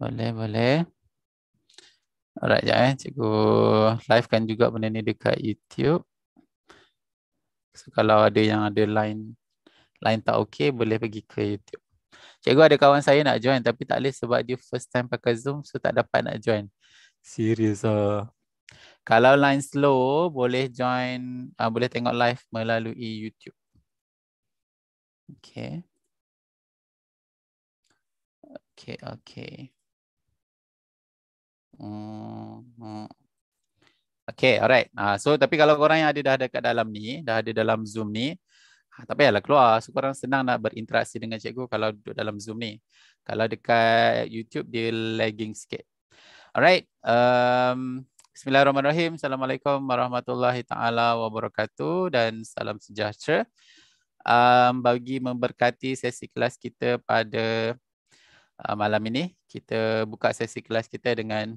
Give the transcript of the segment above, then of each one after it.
Boleh, boleh. Alright, jap eh. Cikgu live kan juga benda ni dekat YouTube. So, kalau ada yang ada line line tak okay, boleh pergi ke YouTube. Cikgu ada kawan saya nak join tapi tak boleh sebab dia first time pakai Zoom so tak dapat nak join. Serius ah. Uh. Kalau line slow, boleh join, uh, boleh tengok live melalui YouTube. Okay. Okay, okay. Hmm, hmm. Okay, alright. Uh, so, tapi kalau korang yang ada dah dekat dalam ni, dah ada dalam Zoom ni, ah, tak payahlah keluar. So, korang senang nak berinteraksi dengan cikgu kalau duduk dalam Zoom ni. Kalau dekat YouTube, dia lagging sikit. Alright. Um, Bismillahirrahmanirrahim. Assalamualaikum warahmatullahi ta'ala wabarakatuh dan salam sejahtera. Um, bagi memberkati sesi kelas kita pada uh, malam ini, kita buka sesi kelas kita dengan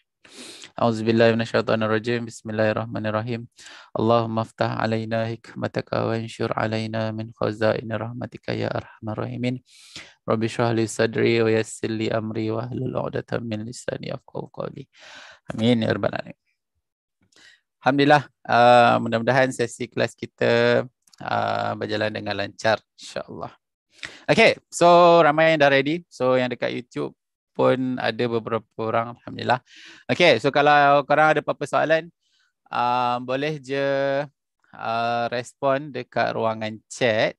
A'udzubillahi minasyaitonirrajim. Bismillahirrahmanirrahim. Allahumma aftah alaina hikmataka wa ansyur alaina min khazaini rahmatika ya arhamar rahimin. Rabbi syrahli sadri wa yassir li amri wa hlul 'uqdatam min lisani yafqahu qawli. Amin ya rabbal alamin. Alhamdulillah, uh, mudah-mudahan sesi kelas kita uh, berjalan dengan lancar insya-Allah. Okay, so ramai yang dah ready. So yang dekat YouTube pun ada beberapa orang alhamdulillah. Okay, so kalau korang ada apa-apa soalan uh, boleh je uh, respon dekat ruangan chat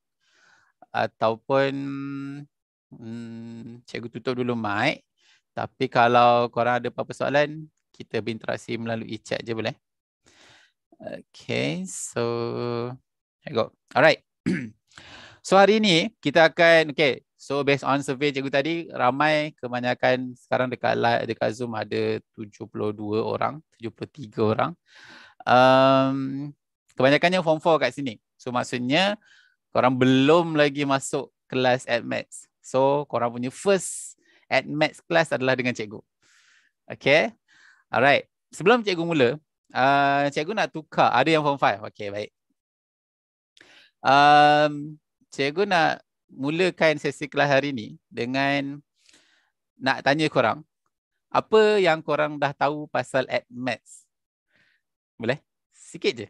ataupun hmm, cikgu tutup dulu mic. Tapi kalau korang ada apa-apa soalan kita berinteraksi melalui chat je boleh. Okay, so here go. Alright. so hari ni kita akan okay, So based on survey cikgu tadi, ramai kebanyakan sekarang dekat live, dekat Zoom ada 72 orang, 73 orang. Um, kebanyakannya form 4 kat sini. So maksudnya korang belum lagi masuk kelas AdMats. So korang punya first AdMats kelas adalah dengan cikgu. Okay. Alright. Sebelum cikgu mula, uh, cikgu nak tukar. Ada yang form 5. Okay, baik. Um, cikgu nak mulakan sesi kelas hari ni dengan nak tanya korang apa yang korang dah tahu pasal Maths Boleh? Sikit je.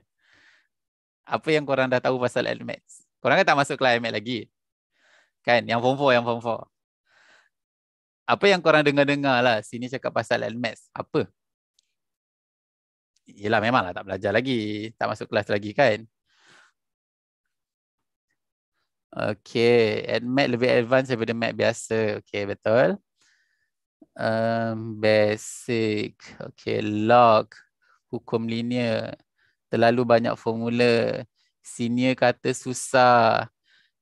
Apa yang korang dah tahu pasal Maths Korang kan tak masuk kelas AdMaths lagi. Kan? Yang form 4, yang form 4. Apa yang korang dengar-dengar lah sini cakap pasal Maths Apa? Yelah memang lah tak belajar lagi. Tak masuk kelas lagi kan? Okay, AdMed lebih advance daripada mat biasa. Okay, betul. Um, basic, okay, log, hukum linear, terlalu banyak formula, senior kata susah,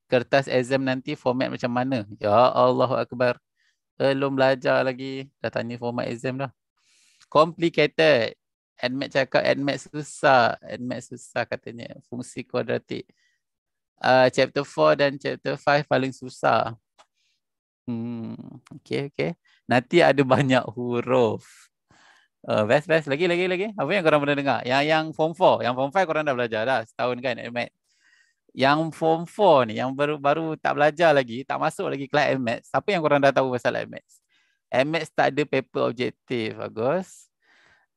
kertas exam nanti format macam mana? Ya Allah Akbar, belum belajar lagi, dah tanya format exam dah. Complicated, AdMed cakap AdMed susah, AdMed susah katanya, fungsi kuadratik uh, chapter 4 dan chapter 5 paling susah. Hmm, okay, okay. Nanti ada banyak huruf. Uh, best, best. Lagi, lagi, lagi. Apa yang korang pernah dengar? Yang yang form 4. Yang form 5 korang dah belajar dah setahun kan, Ahmed? Yang form 4 ni, yang baru baru tak belajar lagi, tak masuk lagi kelas Ahmed. Siapa yang korang dah tahu pasal Ahmed? Ahmed tak ada paper objektif, Agus.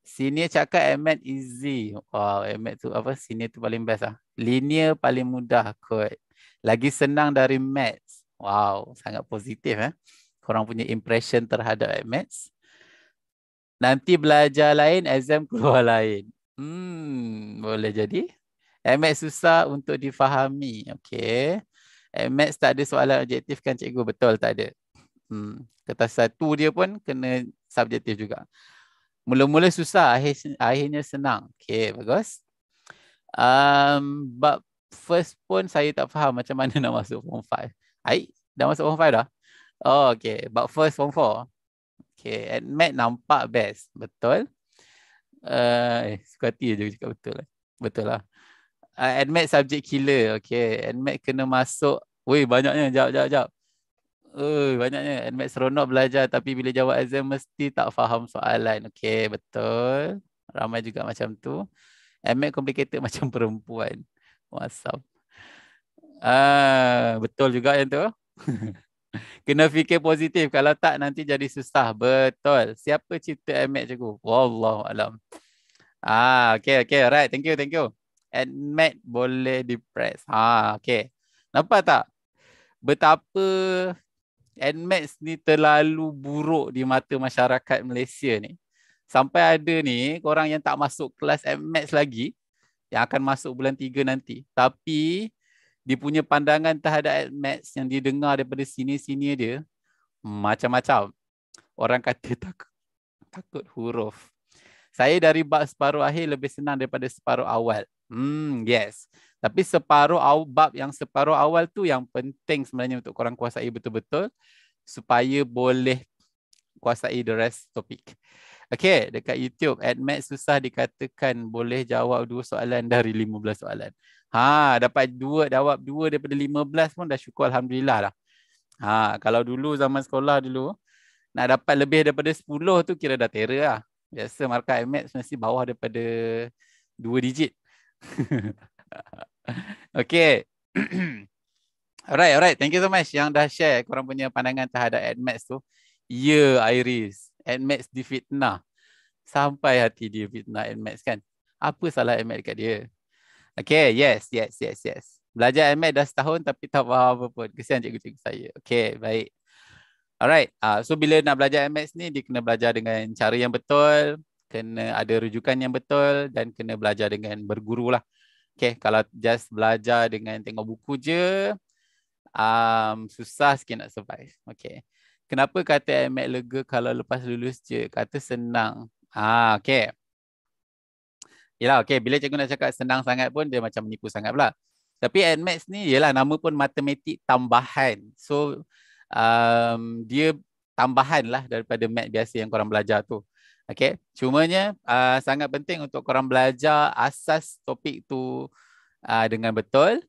Senior cakap Ahmed easy. Wow, Ahmed tu apa? Senior tu paling best lah. Linear paling mudah kot. Lagi senang dari maths. Wow, sangat positif eh. Korang punya impression terhadap maths. Nanti belajar lain, exam keluar lain. Hmm, boleh jadi. Ahmed susah untuk difahami. Okay. Ahmed tak ada soalan objektif kan cikgu? Betul tak ada. Hmm, kertas satu dia pun kena subjektif juga mula-mula susah akhir, akhirnya senang Okay, bagus um but first pun saya tak faham macam mana nak masuk form 5 ai dah masuk form 5 dah oh okay. but first form 4 okey admit nampak best betul uh, eh suka hati je cakap betul lah betul lah uh, admit subject killer okey admit kena masuk Weh banyaknya jap jap jap Uh, banyaknya. Admit seronok belajar tapi bila jawab exam mesti tak faham soalan. okey betul. Ramai juga macam tu. Admit complicated macam perempuan. WhatsApp. Ah, betul juga yang tu. Kena fikir positif. Kalau tak nanti jadi susah. Betul. Siapa cerita admit cikgu? Wallahu alam. Ah, okay, okay. Alright, thank you, thank you. Admit boleh depress. Ah, okay. Nampak tak? Betapa Admax ni terlalu buruk di mata masyarakat Malaysia ni. Sampai ada ni orang yang tak masuk kelas Admax lagi yang akan masuk bulan 3 nanti. Tapi dia punya pandangan terhadap Admax yang dia dengar daripada sini-sini dia macam-macam. Orang kata tak takut huruf. Saya dari bab separuh akhir lebih senang daripada separuh awal. Hmm, yes. Tapi separuh awal, bab yang separuh awal tu yang penting sebenarnya untuk korang kuasai betul-betul supaya boleh kuasai the rest topic. Okay, dekat YouTube, admit susah dikatakan boleh jawab dua soalan dari lima belas soalan. Ha, dapat dua, jawab dua daripada lima belas pun dah syukur Alhamdulillah lah. Ha, kalau dulu zaman sekolah dulu, nak dapat lebih daripada sepuluh tu kira dah terror lah. Biasa markah admit mesti bawah daripada dua digit. okay. alright, alright. Thank you so much yang dah share korang punya pandangan terhadap AdMax tu. Yeah, Iris. AdMax difitnah. Sampai hati dia fitnah AdMax kan. Apa salah AdMax dekat dia? Okay, yes, yes, yes, yes. Belajar AdMax dah setahun tapi tak faham apa pun. Kesian cikgu-cikgu saya. Okay, baik. Alright, uh, so bila nak belajar AdMax ni, dia kena belajar dengan cara yang betul kena ada rujukan yang betul dan kena belajar dengan berguru lah. Okay, kalau just belajar dengan tengok buku je, um, susah sikit nak survive. Okay. Kenapa kata Emek lega kalau lepas lulus je? Kata senang. Ah, okay. Yelah, okay. Bila cikgu nak cakap senang sangat pun, dia macam menipu sangat pula. Tapi Admax ni, yelah, nama pun matematik tambahan. So, um, dia tambahan lah daripada mat biasa yang korang belajar tu. Okay, cumanya uh, sangat penting untuk korang belajar asas topik tu uh, dengan betul.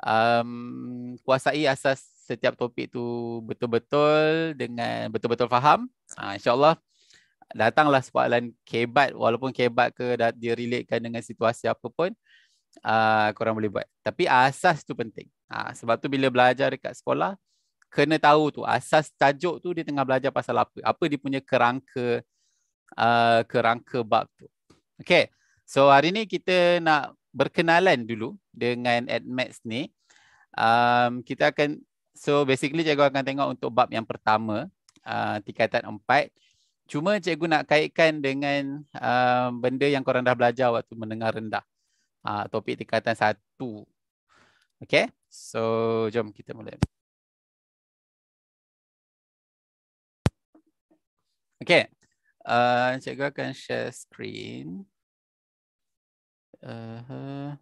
Um, kuasai asas setiap topik tu betul-betul dengan betul-betul faham. Uh, InsyaAllah datanglah soalan kebat walaupun kebat ke dia relatekan dengan situasi apa pun uh, korang boleh buat. Tapi asas tu penting. Uh, sebab tu bila belajar dekat sekolah, kena tahu tu asas tajuk tu dia tengah belajar pasal apa. Apa dia punya kerangka kerangka Uh, kerangka bab tu. Okay, so hari ni kita nak berkenalan dulu dengan AdMats ni. Um, kita akan, so basically cikgu akan tengok untuk bab yang pertama, uh, tingkatan empat. Cuma cikgu nak kaitkan dengan uh, benda yang korang dah belajar waktu mendengar rendah. Uh, topik tingkatan satu. Okay, so jom kita mula. Okay, Uh, ah, cikgu akan share screen. Uh -huh.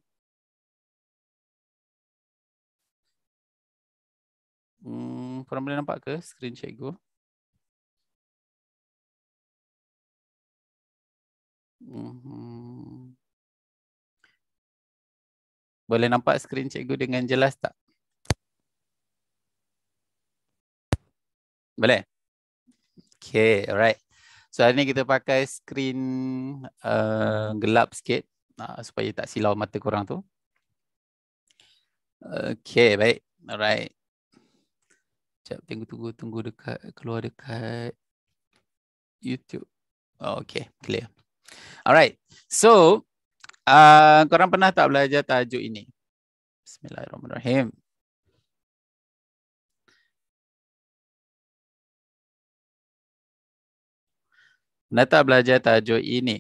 hmm, korang boleh nampak ke screen cikgu? Hmm. Boleh nampak screen cikgu dengan jelas tak? Boleh? Okay, alright So hari ni kita pakai skrin uh, eh, gelap sikit uh, supaya tak silau mata korang tu. Okay, baik. Alright. Sekejap, tunggu, tunggu, tunggu dekat, keluar dekat YouTube. Oh, okay, clear. Alright. So, uh, korang pernah tak belajar tajuk ini? Bismillahirrahmanirrahim. tak belajar tajuk ini.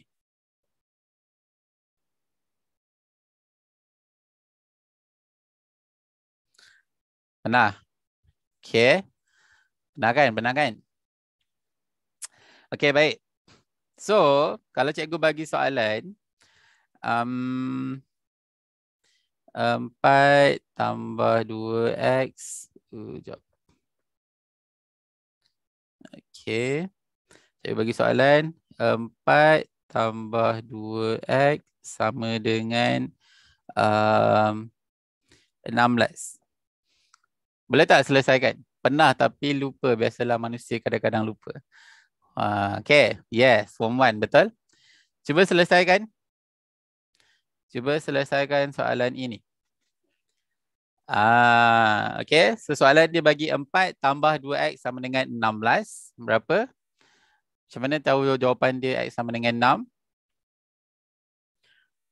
Pernah? Okey. Pernah kan? Pernah kan? Okey, baik. So, kalau cikgu bagi soalan, um, 4 tambah 2x. Sekejap. Okey. Saya bagi soalan 4 tambah 2x sama dengan um, 16 Boleh tak selesaikan? Pernah tapi lupa biasalah manusia kadang-kadang lupa uh, Okay, yes, form 1 betul? Cuba selesaikan Cuba selesaikan soalan ini Ah, Okay, so soalan dia bagi 4 tambah 2x sama dengan 16 Berapa? Macam mana tahu jawapan dia X sama dengan 6?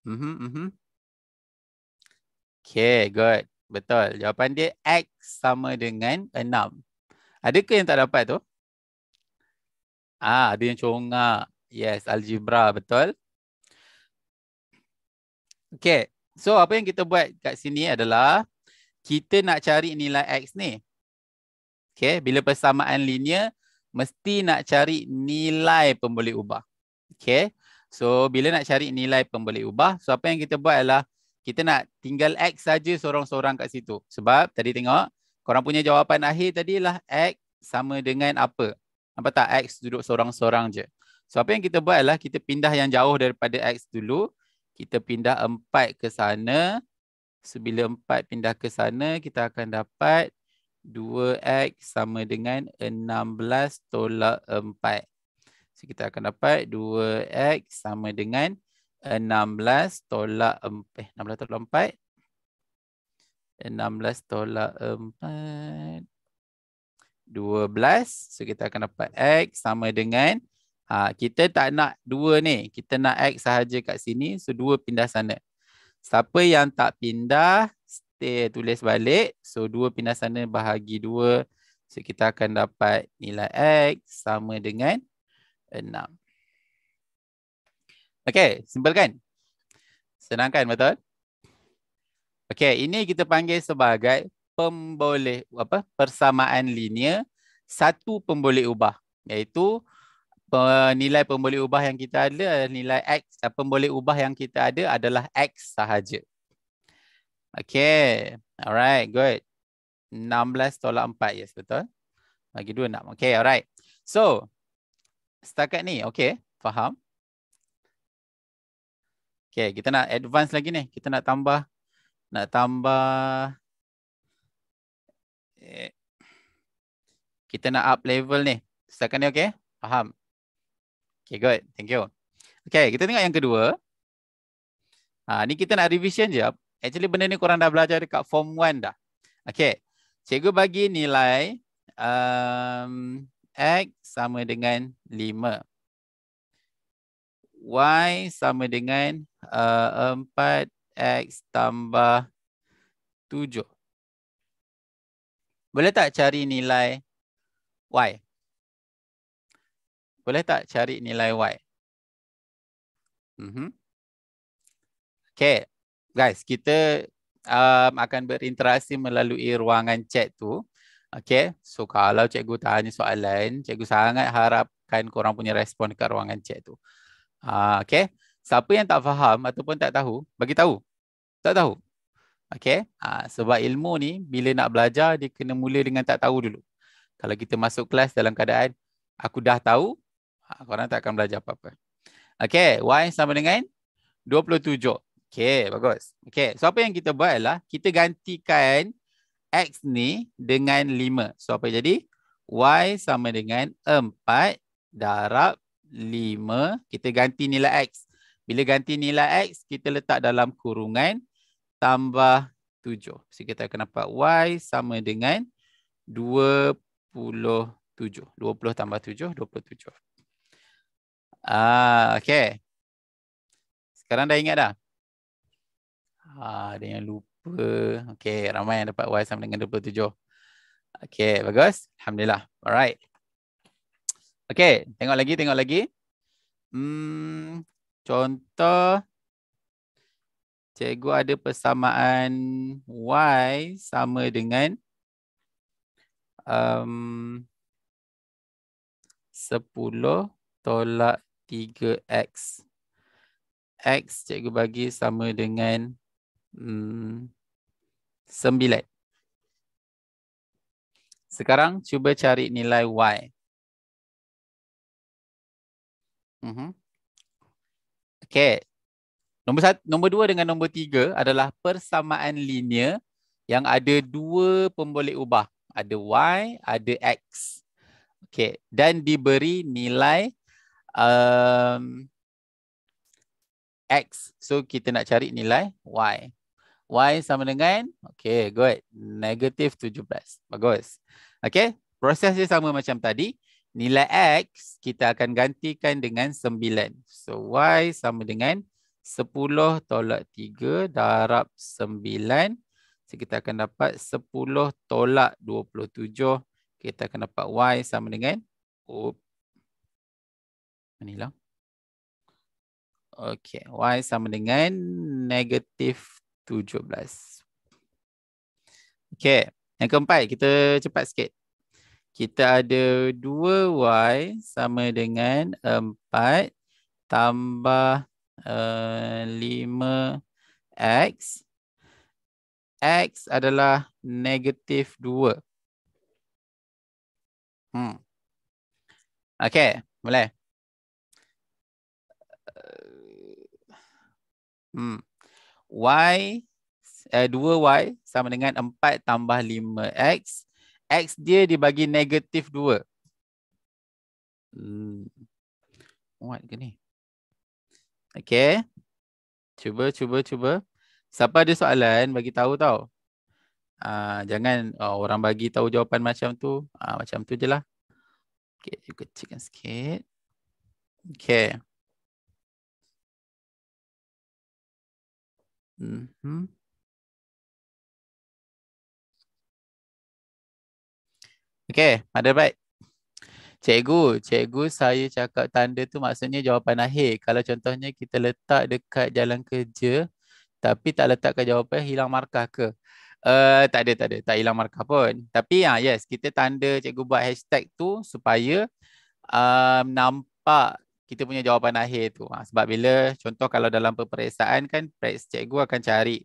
Mm -hmm, mm -hmm. Okay, good. Betul. Jawapan dia X sama dengan 6. Adakah yang tak dapat tu? Ah, ada yang congak. Yes, algebra. Betul. Okay. So, apa yang kita buat kat sini adalah kita nak cari nilai X ni. Okay. Bila persamaan linear mesti nak cari nilai pembeli ubah. Okay. So bila nak cari nilai pembeli ubah, so apa yang kita buat adalah kita nak tinggal X saja seorang-seorang kat situ. Sebab tadi tengok, korang punya jawapan akhir tadi lah X sama dengan apa. Nampak tak X duduk seorang-seorang je. So apa yang kita buat adalah kita pindah yang jauh daripada X dulu. Kita pindah 4 ke sana. So bila 4 pindah ke sana, kita akan dapat 2X sama dengan 16 tolak 4. So kita akan dapat 2X sama dengan 16 tolak 4. 16 eh, tolak 4. 16 tolak 4. 12. So kita akan dapat X sama dengan. Ha, kita tak nak 2 ni. Kita nak X sahaja kat sini. So 2 pindah sana. Siapa yang tak pindah katil tulis balik. So dua pindah sana bahagi dua. So kita akan dapat nilai X sama dengan 6. Okay, simple kan? Senang kan betul? Okay, ini kita panggil sebagai pemboleh apa persamaan linear satu pemboleh ubah iaitu nilai pemboleh ubah yang kita ada nilai x eh, pemboleh ubah yang kita ada adalah x sahaja Okay. Alright. Good. 16 tolak 4. Yes. Betul. Lagi 2 6. Okay. Alright. So. Setakat ni. Okay. Faham. Okay. Kita nak advance lagi ni. Kita nak tambah. Nak tambah. Eh, kita nak up level ni. Setakat ni okay. Faham. Okay. Good. Thank you. Okay. Kita tengok yang kedua. Ha, ni kita nak revision je. Actually benda ni korang dah belajar dekat form 1 dah. Okay. Cikgu bagi nilai um, X sama dengan 5. Y sama dengan uh, 4X tambah 7. Boleh tak cari nilai Y? Boleh tak cari nilai Y? Mm -hmm. Okay guys, kita um, akan berinteraksi melalui ruangan chat tu. Okay, so kalau cikgu tanya soalan, cikgu sangat harapkan korang punya respon dekat ruangan chat tu. Uh, okay, siapa yang tak faham ataupun tak tahu, bagi tahu. Tak tahu. Okay, uh, sebab ilmu ni bila nak belajar, dia kena mula dengan tak tahu dulu. Kalau kita masuk kelas dalam keadaan aku dah tahu, uh, korang tak akan belajar apa-apa. Okay, Y sama dengan 27. Okay, bagus. Okay, so apa yang kita buat adalah kita gantikan X ni dengan 5. So apa jadi? Y sama dengan 4 darab 5. Kita ganti nilai X. Bila ganti nilai X, kita letak dalam kurungan tambah 7. So kita akan dapat Y sama dengan 27. 20 tambah 7, 27. Ah, okay. Sekarang dah ingat dah? Ah, ada yang lupa. Okay, ramai yang dapat Y sama dengan 27. Okay, bagus. Alhamdulillah. Alright. Okay, tengok lagi, tengok lagi. Hmm, contoh, cikgu ada persamaan Y sama dengan um, 10 tolak 3X. X cikgu bagi sama dengan Hmm. sembilan. Sekarang cuba cari nilai y. Mhm. Okay. Nombor satu, nombor dua dengan nombor tiga adalah persamaan linear yang ada dua pembolik ubah. Ada y, ada x. Okey, Dan diberi nilai um, x. So kita nak cari nilai y. Y sama dengan, okay, good. Negative 17. Bagus. Okay, proses dia sama macam tadi. Nilai X kita akan gantikan dengan 9. So, Y sama dengan 10 tolak 3 darab 9. So, kita akan dapat 10 tolak 27. Kita akan dapat Y sama dengan, oops. Manila. Okay, Y sama dengan negatif 17. Okay. Yang keempat, kita cepat sikit. Kita ada 2Y sama dengan 4 tambah uh, eh, 5X. X adalah negatif 2. Hmm. Okay, boleh. Hmm y eh 2y sama dengan 4 tambah 5x. X dia dibagi negatif 2. Hmm. Muat ke ni? Okay. Cuba, cuba, cuba. Siapa ada soalan bagi tahu tau. Uh, jangan uh, orang bagi tahu jawapan macam tu. Uh, macam tu je lah. Okay, cuba cekkan sikit. Okay. Mm-hmm. Okay, ada baik. Cikgu, cikgu saya cakap tanda tu maksudnya jawapan akhir. Kalau contohnya kita letak dekat jalan kerja tapi tak letakkan jawapan hilang markah ke? Uh, tak ada, tak ada. Tak hilang markah pun. Tapi ya, uh, yes, kita tanda cikgu buat hashtag tu supaya uh, nampak kita punya jawapan akhir tu. Ha, sebab bila contoh kalau dalam peperiksaan kan peks cikgu akan cari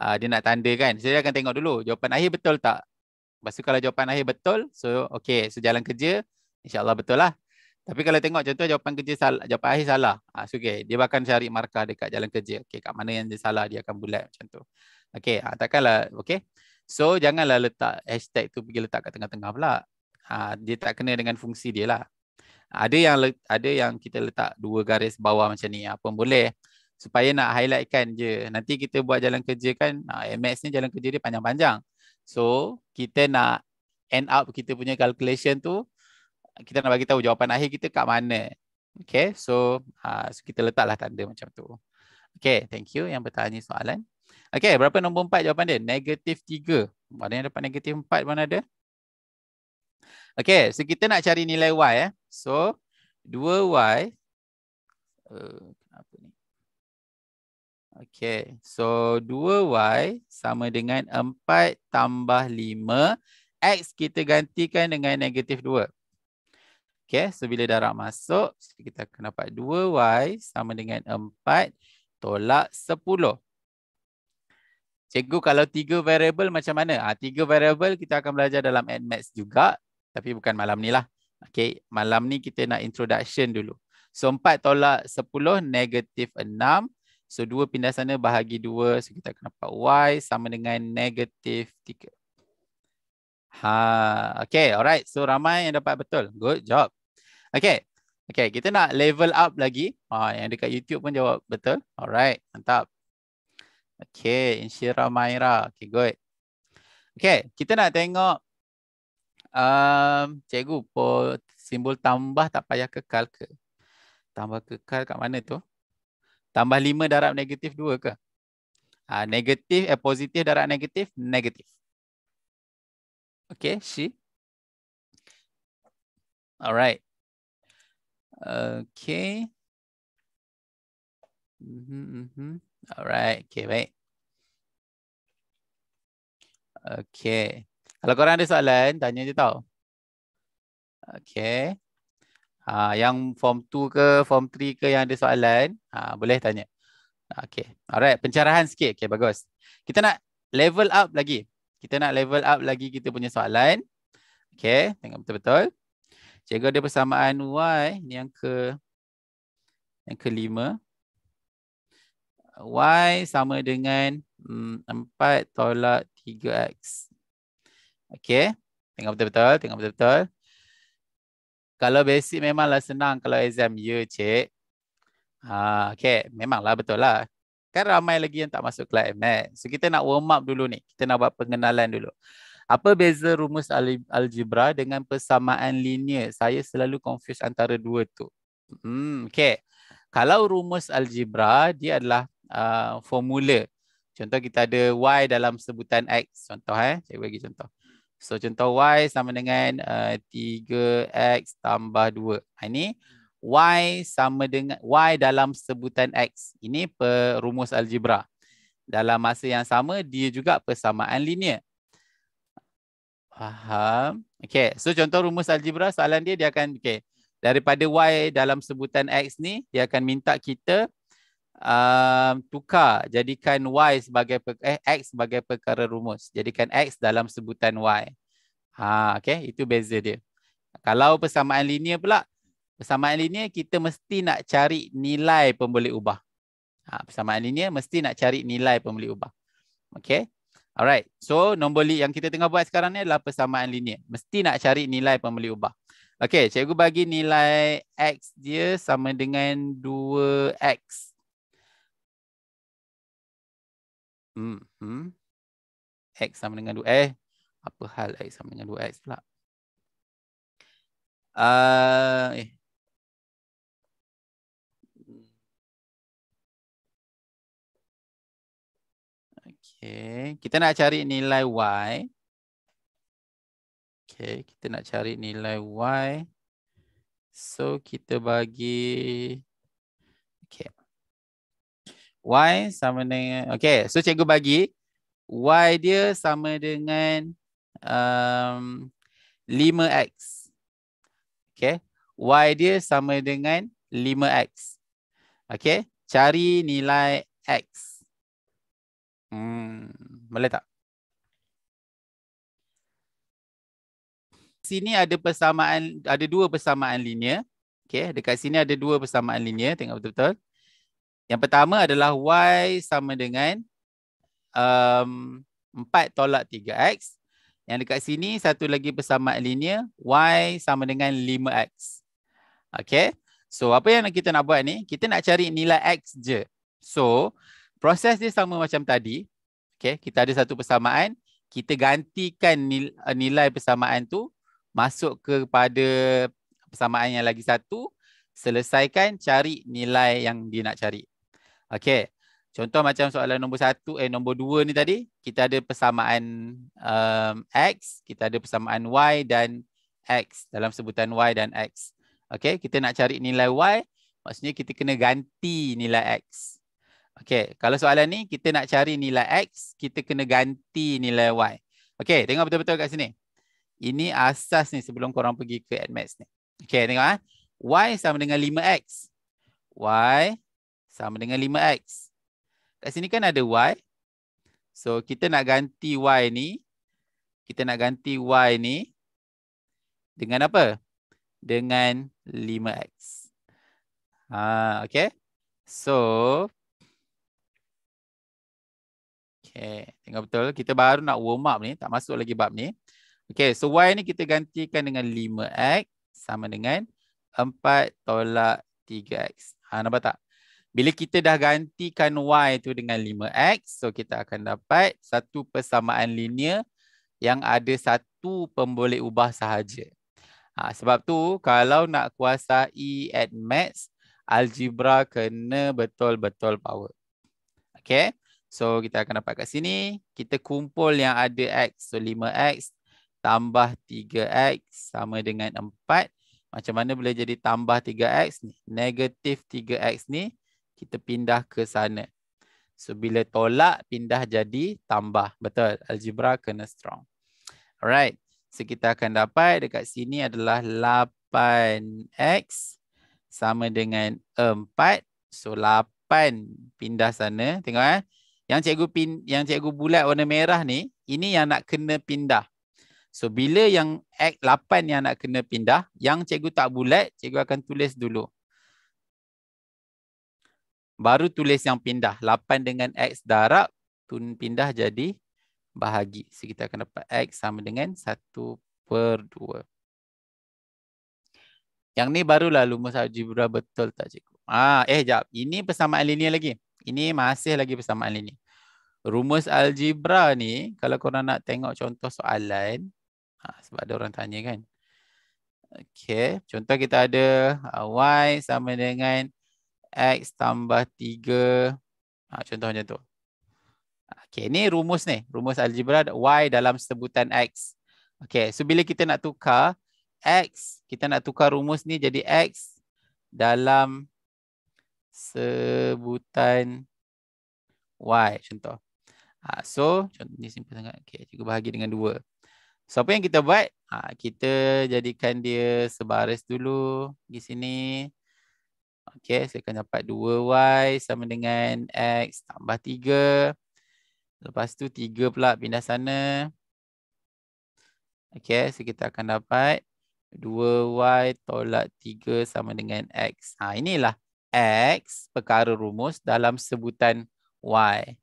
uh, dia nak tanda kan. dia akan tengok dulu jawapan akhir betul tak. Lepas tu kalau jawapan akhir betul, so okey, sejalan so kerja insya-Allah betul lah. Tapi kalau tengok contoh jawapan kerja salah, jawapan akhir salah. Ha, so okey, dia akan cari markah dekat jalan kerja. Okey, kat mana yang dia salah dia akan bulat macam tu. Okey, ha, takkanlah okey. So janganlah letak hashtag tu pergi letak kat tengah-tengah pula. Ha, dia tak kena dengan fungsi dia lah. Ada yang ada yang kita letak dua garis bawah macam ni. Apa boleh supaya nak highlightkan je. Nanti kita buat jalan kerja kan ah, MS ni jalan kerja dia panjang-panjang. So, kita nak end up kita punya calculation tu kita nak bagi tahu jawapan akhir kita kat mana. Okay, so, ah, so kita letaklah tanda macam tu. Okay, thank you yang bertanya soalan. Okay, berapa nombor 4 jawapan dia? Negatif 3. Mana yang dapat negatif 4 mana ada? Okay, so kita nak cari nilai y eh. So 2y eh, apa ni? Okay, so 2y sama dengan 4 tambah 5 x kita gantikan dengan negatif 2. Okay, so bila darab masuk kita akan dapat 2y sama dengan 4 tolak 10. Cikgu kalau tiga variable macam mana? Ah, ha, tiga variable kita akan belajar dalam admaths juga tapi bukan malam ni lah. Okay, malam ni kita nak introduction dulu. So 4 tolak 10, negatif 6. So 2 pindah sana bahagi 2. So kita akan dapat Y sama dengan negatif 3. Ha, okay, alright. So ramai yang dapat betul. Good job. Okay, okay kita nak level up lagi. Ha, yang dekat YouTube pun jawab betul. Alright, mantap. Okay, Insyirah Mayra. Okay, good. Okay, kita nak tengok um, cikgu simbol tambah tak payah kekal ke? Tambah kekal kat mana tu? Tambah 5 darab negatif 2 ke? Ha, negatif, eh positif darab negatif, negatif. Okay, she. Alright. Okay. Mm -hmm, mm -hmm. Alright, okay, baik. Okay. Kalau korang ada soalan, tanya je tau. Okay. Ha, yang form 2 ke, form 3 ke yang ada soalan, ha, boleh tanya. Okay. Alright, pencarahan sikit. Okay, bagus. Kita nak level up lagi. Kita nak level up lagi kita punya soalan. Okay, tengok betul-betul. Cikgu ada persamaan Y. ni yang ke yang kelima. Y sama dengan hmm, 4 tolak 3X. Okay, Tengok betul-betul, tengok betul-betul. Kalau basic memanglah senang kalau exam ya, cik. Ha, okey, memanglah betul lah. Kan ramai lagi yang tak masuk kelas MAT. Eh. So kita nak warm up dulu ni. Kita nak buat pengenalan dulu. Apa beza rumus algebra dengan persamaan linear? Saya selalu confuse antara dua tu. Hmm, okey. Kalau rumus algebra dia adalah uh, formula. Contoh kita ada y dalam sebutan x contoh eh. Saya bagi contoh. So contoh y sama dengan uh, 3x tambah 2. Ha, ini y sama dengan y dalam sebutan x. Ini perumus algebra. Dalam masa yang sama dia juga persamaan linear. Faham? Okay. So contoh rumus algebra soalan dia dia akan okay. Daripada y dalam sebutan x ni dia akan minta kita um, tukar jadikan y sebagai eh x sebagai perkara rumus jadikan x dalam sebutan y ha okey itu beza dia kalau persamaan linear pula persamaan linear kita mesti nak cari nilai pemboleh ubah ha persamaan linear mesti nak cari nilai pemboleh ubah okey alright so nombor yang kita tengah buat sekarang ni adalah persamaan linear mesti nak cari nilai pemboleh ubah okey cikgu bagi nilai x dia sama dengan 2x Mm-hmm. X sama dengan 2. Eh, apa hal X sama dengan 2X pula? Uh, eh. Okay. Kita nak cari nilai Y. Okay, kita nak cari nilai Y. So kita bagi okay. Y sama dengan, okay. So cikgu bagi Y dia sama dengan um, 5X. Okay. Y dia sama dengan 5X. Okay. Cari nilai X. Hmm, boleh tak? Sini ada persamaan, ada dua persamaan linear. Okay. Dekat sini ada dua persamaan linear. Tengok betul-betul. Yang pertama adalah y sama dengan um, 4 tolak 3x. Yang dekat sini satu lagi persamaan linear y sama dengan 5x. Okay. So apa yang kita nak buat ni? Kita nak cari nilai x je. So proses dia sama macam tadi. Okay. Kita ada satu persamaan. Kita gantikan nilai persamaan tu masuk kepada persamaan yang lagi satu. Selesaikan cari nilai yang dia nak cari. Okey. Contoh macam soalan nombor satu, eh nombor dua ni tadi, kita ada persamaan um, X, kita ada persamaan Y dan X dalam sebutan Y dan X. Okey, kita nak cari nilai Y, maksudnya kita kena ganti nilai X. Okey, kalau soalan ni kita nak cari nilai X, kita kena ganti nilai Y. Okey, tengok betul-betul kat sini. Ini asas ni sebelum korang pergi ke AdMaths ni. Okey, tengok ah. Ha? Y sama dengan 5X. Y sama dengan 5x. Kat sini kan ada y. So kita nak ganti y ni. Kita nak ganti y ni dengan apa? Dengan 5x. Ha, okay. So. Okay. Tengok betul. Kita baru nak warm up ni. Tak masuk lagi bab ni. Okay. So y ni kita gantikan dengan 5x. Sama dengan 4 tolak 3x. Ha, nampak tak? Bila kita dah gantikan y tu dengan 5x, so kita akan dapat satu persamaan linear yang ada satu pemboleh ubah sahaja. Ha, sebab tu kalau nak kuasai at max, algebra kena betul-betul power. Okay, so kita akan dapat kat sini. Kita kumpul yang ada x, so 5x tambah 3x sama dengan 4. Macam mana boleh jadi tambah 3x ni? Negatif 3x ni kita pindah ke sana. So bila tolak pindah jadi tambah. Betul. Algebra kena strong. Alright. So kita akan dapat dekat sini adalah 8x sama dengan 4. So 8 pindah sana. Tengok eh. Yang cikgu pin yang cikgu bulat warna merah ni, ini yang nak kena pindah. So bila yang x 8 yang nak kena pindah, yang cikgu tak bulat, cikgu akan tulis dulu baru tulis yang pindah. 8 dengan X darab tun pindah jadi bahagi. So kita akan dapat X sama dengan 1 per 2. Yang ni barulah lumus algebra betul tak cikgu? Ah, eh jap. Ini persamaan linear lagi. Ini masih lagi persamaan linear. Rumus algebra ni, kalau korang nak tengok contoh soalan, ha, sebab ada orang tanya kan. Okay, contoh kita ada ah, y sama dengan X tambah 3. Ha, contoh macam tu. Okay, ni rumus ni. Rumus algebra Y dalam sebutan X. Okay, so bila kita nak tukar X, kita nak tukar rumus ni jadi X dalam sebutan Y. Contoh. Ha, so, contoh ni simple sangat. Okay, cikgu bahagi dengan dua. So, apa yang kita buat? Ha, kita jadikan dia sebaris dulu di sini. Okey, saya akan dapat 2y sama dengan x tambah 3. Lepas tu 3 pula pindah sana. Okey, so kita akan dapat 2y tolak 3 sama dengan x. Ha, inilah x perkara rumus dalam sebutan y.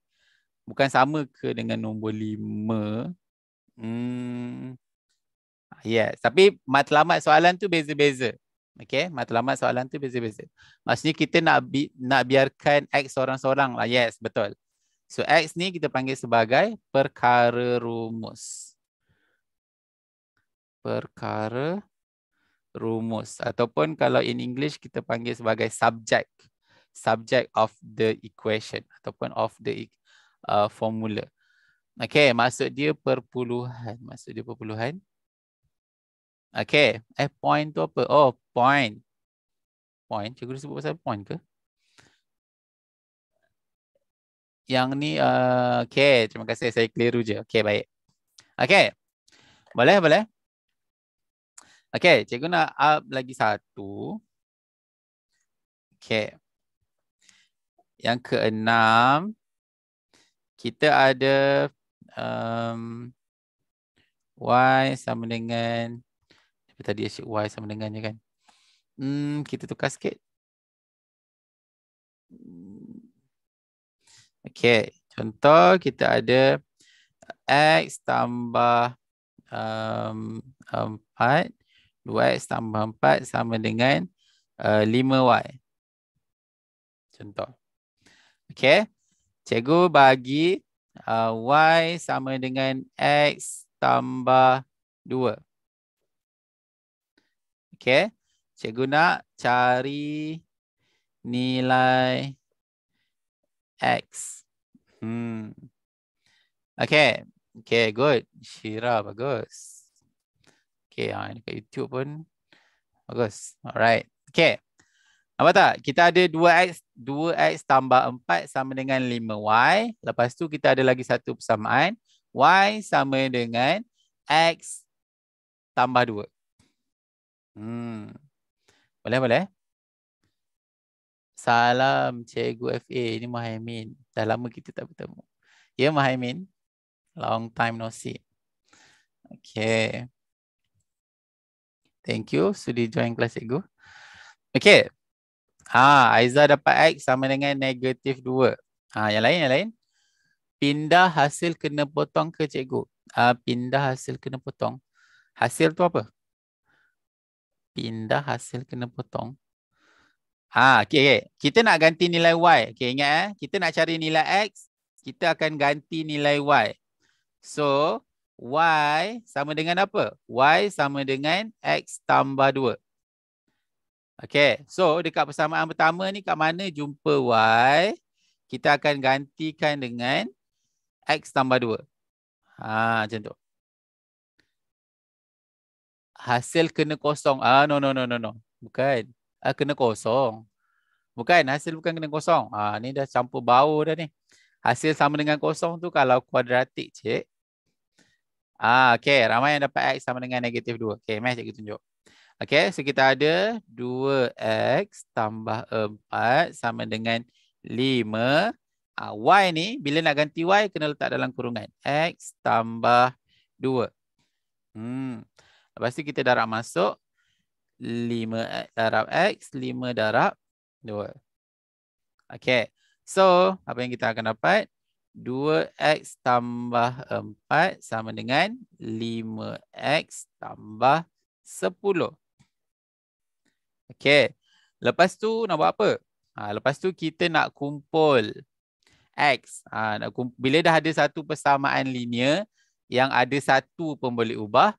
Bukan sama ke dengan nombor 5? Hmm. Ah, yes, tapi matlamat soalan tu beza-beza. Okey, matlamat soalan tu beza-beza. Maksudnya kita nak bi nak biarkan X seorang-seorang lah. Yes, betul. So X ni kita panggil sebagai perkara rumus. Perkara rumus. Ataupun kalau in English kita panggil sebagai subject. Subject of the equation. Ataupun of the uh, formula. Okey, maksud dia perpuluhan. Maksud dia perpuluhan. Okay. Eh, point tu apa? Oh, point. Point. Cikgu sebut pasal point ke? Yang ni, uh, okay. Terima kasih. Saya clear je. Okay, baik. Okay. Boleh, boleh. Okay, cikgu nak up lagi satu. Okay. Yang keenam, kita ada um, Y sama dengan tapi tadi asyik Y sama dengannya kan. Hmm, kita tukar sikit. Okay. Contoh kita ada X tambah um, 4. 2X tambah 4 sama dengan uh, 5Y. Contoh. Okay. Cikgu bagi uh, Y sama dengan X tambah 2. Okay, Cikgu nak cari nilai X. Hmm. Okay, okay good. syirah bagus. Okay, ah dekat YouTube pun bagus. Alright. Okay, Nampak tak? Kita ada 2x 2x tambah 4 sama dengan 5y. Lepas tu kita ada lagi satu persamaan. Y sama dengan x tambah 2. Hmm. Boleh boleh. Salam Cikgu FA. Ini Mahaimin. Dah lama kita tak bertemu. Ya yeah, Mahaimin. Long time no see. Okay. Thank you. Sudi join kelas Cikgu. Okay. Ha, Aiza dapat X sama dengan negatif 2. Ha, yang lain, yang lain. Pindah hasil kena potong ke Cikgu? Ha, pindah hasil kena potong. Hasil tu apa? pindah hasil kena potong. Ha, ah, okay, okay. Kita nak ganti nilai Y. Okay, ingat eh. Kita nak cari nilai X. Kita akan ganti nilai Y. So, Y sama dengan apa? Y sama dengan X tambah 2. Okay. So, dekat persamaan pertama ni kat mana jumpa Y. Kita akan gantikan dengan X tambah 2. Ha, ah, macam tu hasil kena kosong. Ah no no no no no. Bukan. Ah kena kosong. Bukan hasil bukan kena kosong. Ah ni dah campur bau dah ni. Hasil sama dengan kosong tu kalau kuadratik, cik. Ah okey, ramai yang dapat x sama dengan negatif 2. Okey, mai cikgu tunjuk. Okey, so kita ada 2x tambah 4 sama dengan 5. Ah y ni bila nak ganti y kena letak dalam kurungan x tambah 2. Hmm. Lepas tu kita darab masuk 5 eh, darab X 5 darab 2 Okay So apa yang kita akan dapat 2X tambah 4 Sama dengan 5X tambah 10 Okay Lepas tu nak buat apa? Ha, lepas tu kita nak kumpul X ha, nak kumpul. Bila dah ada satu persamaan linear Yang ada satu pun boleh ubah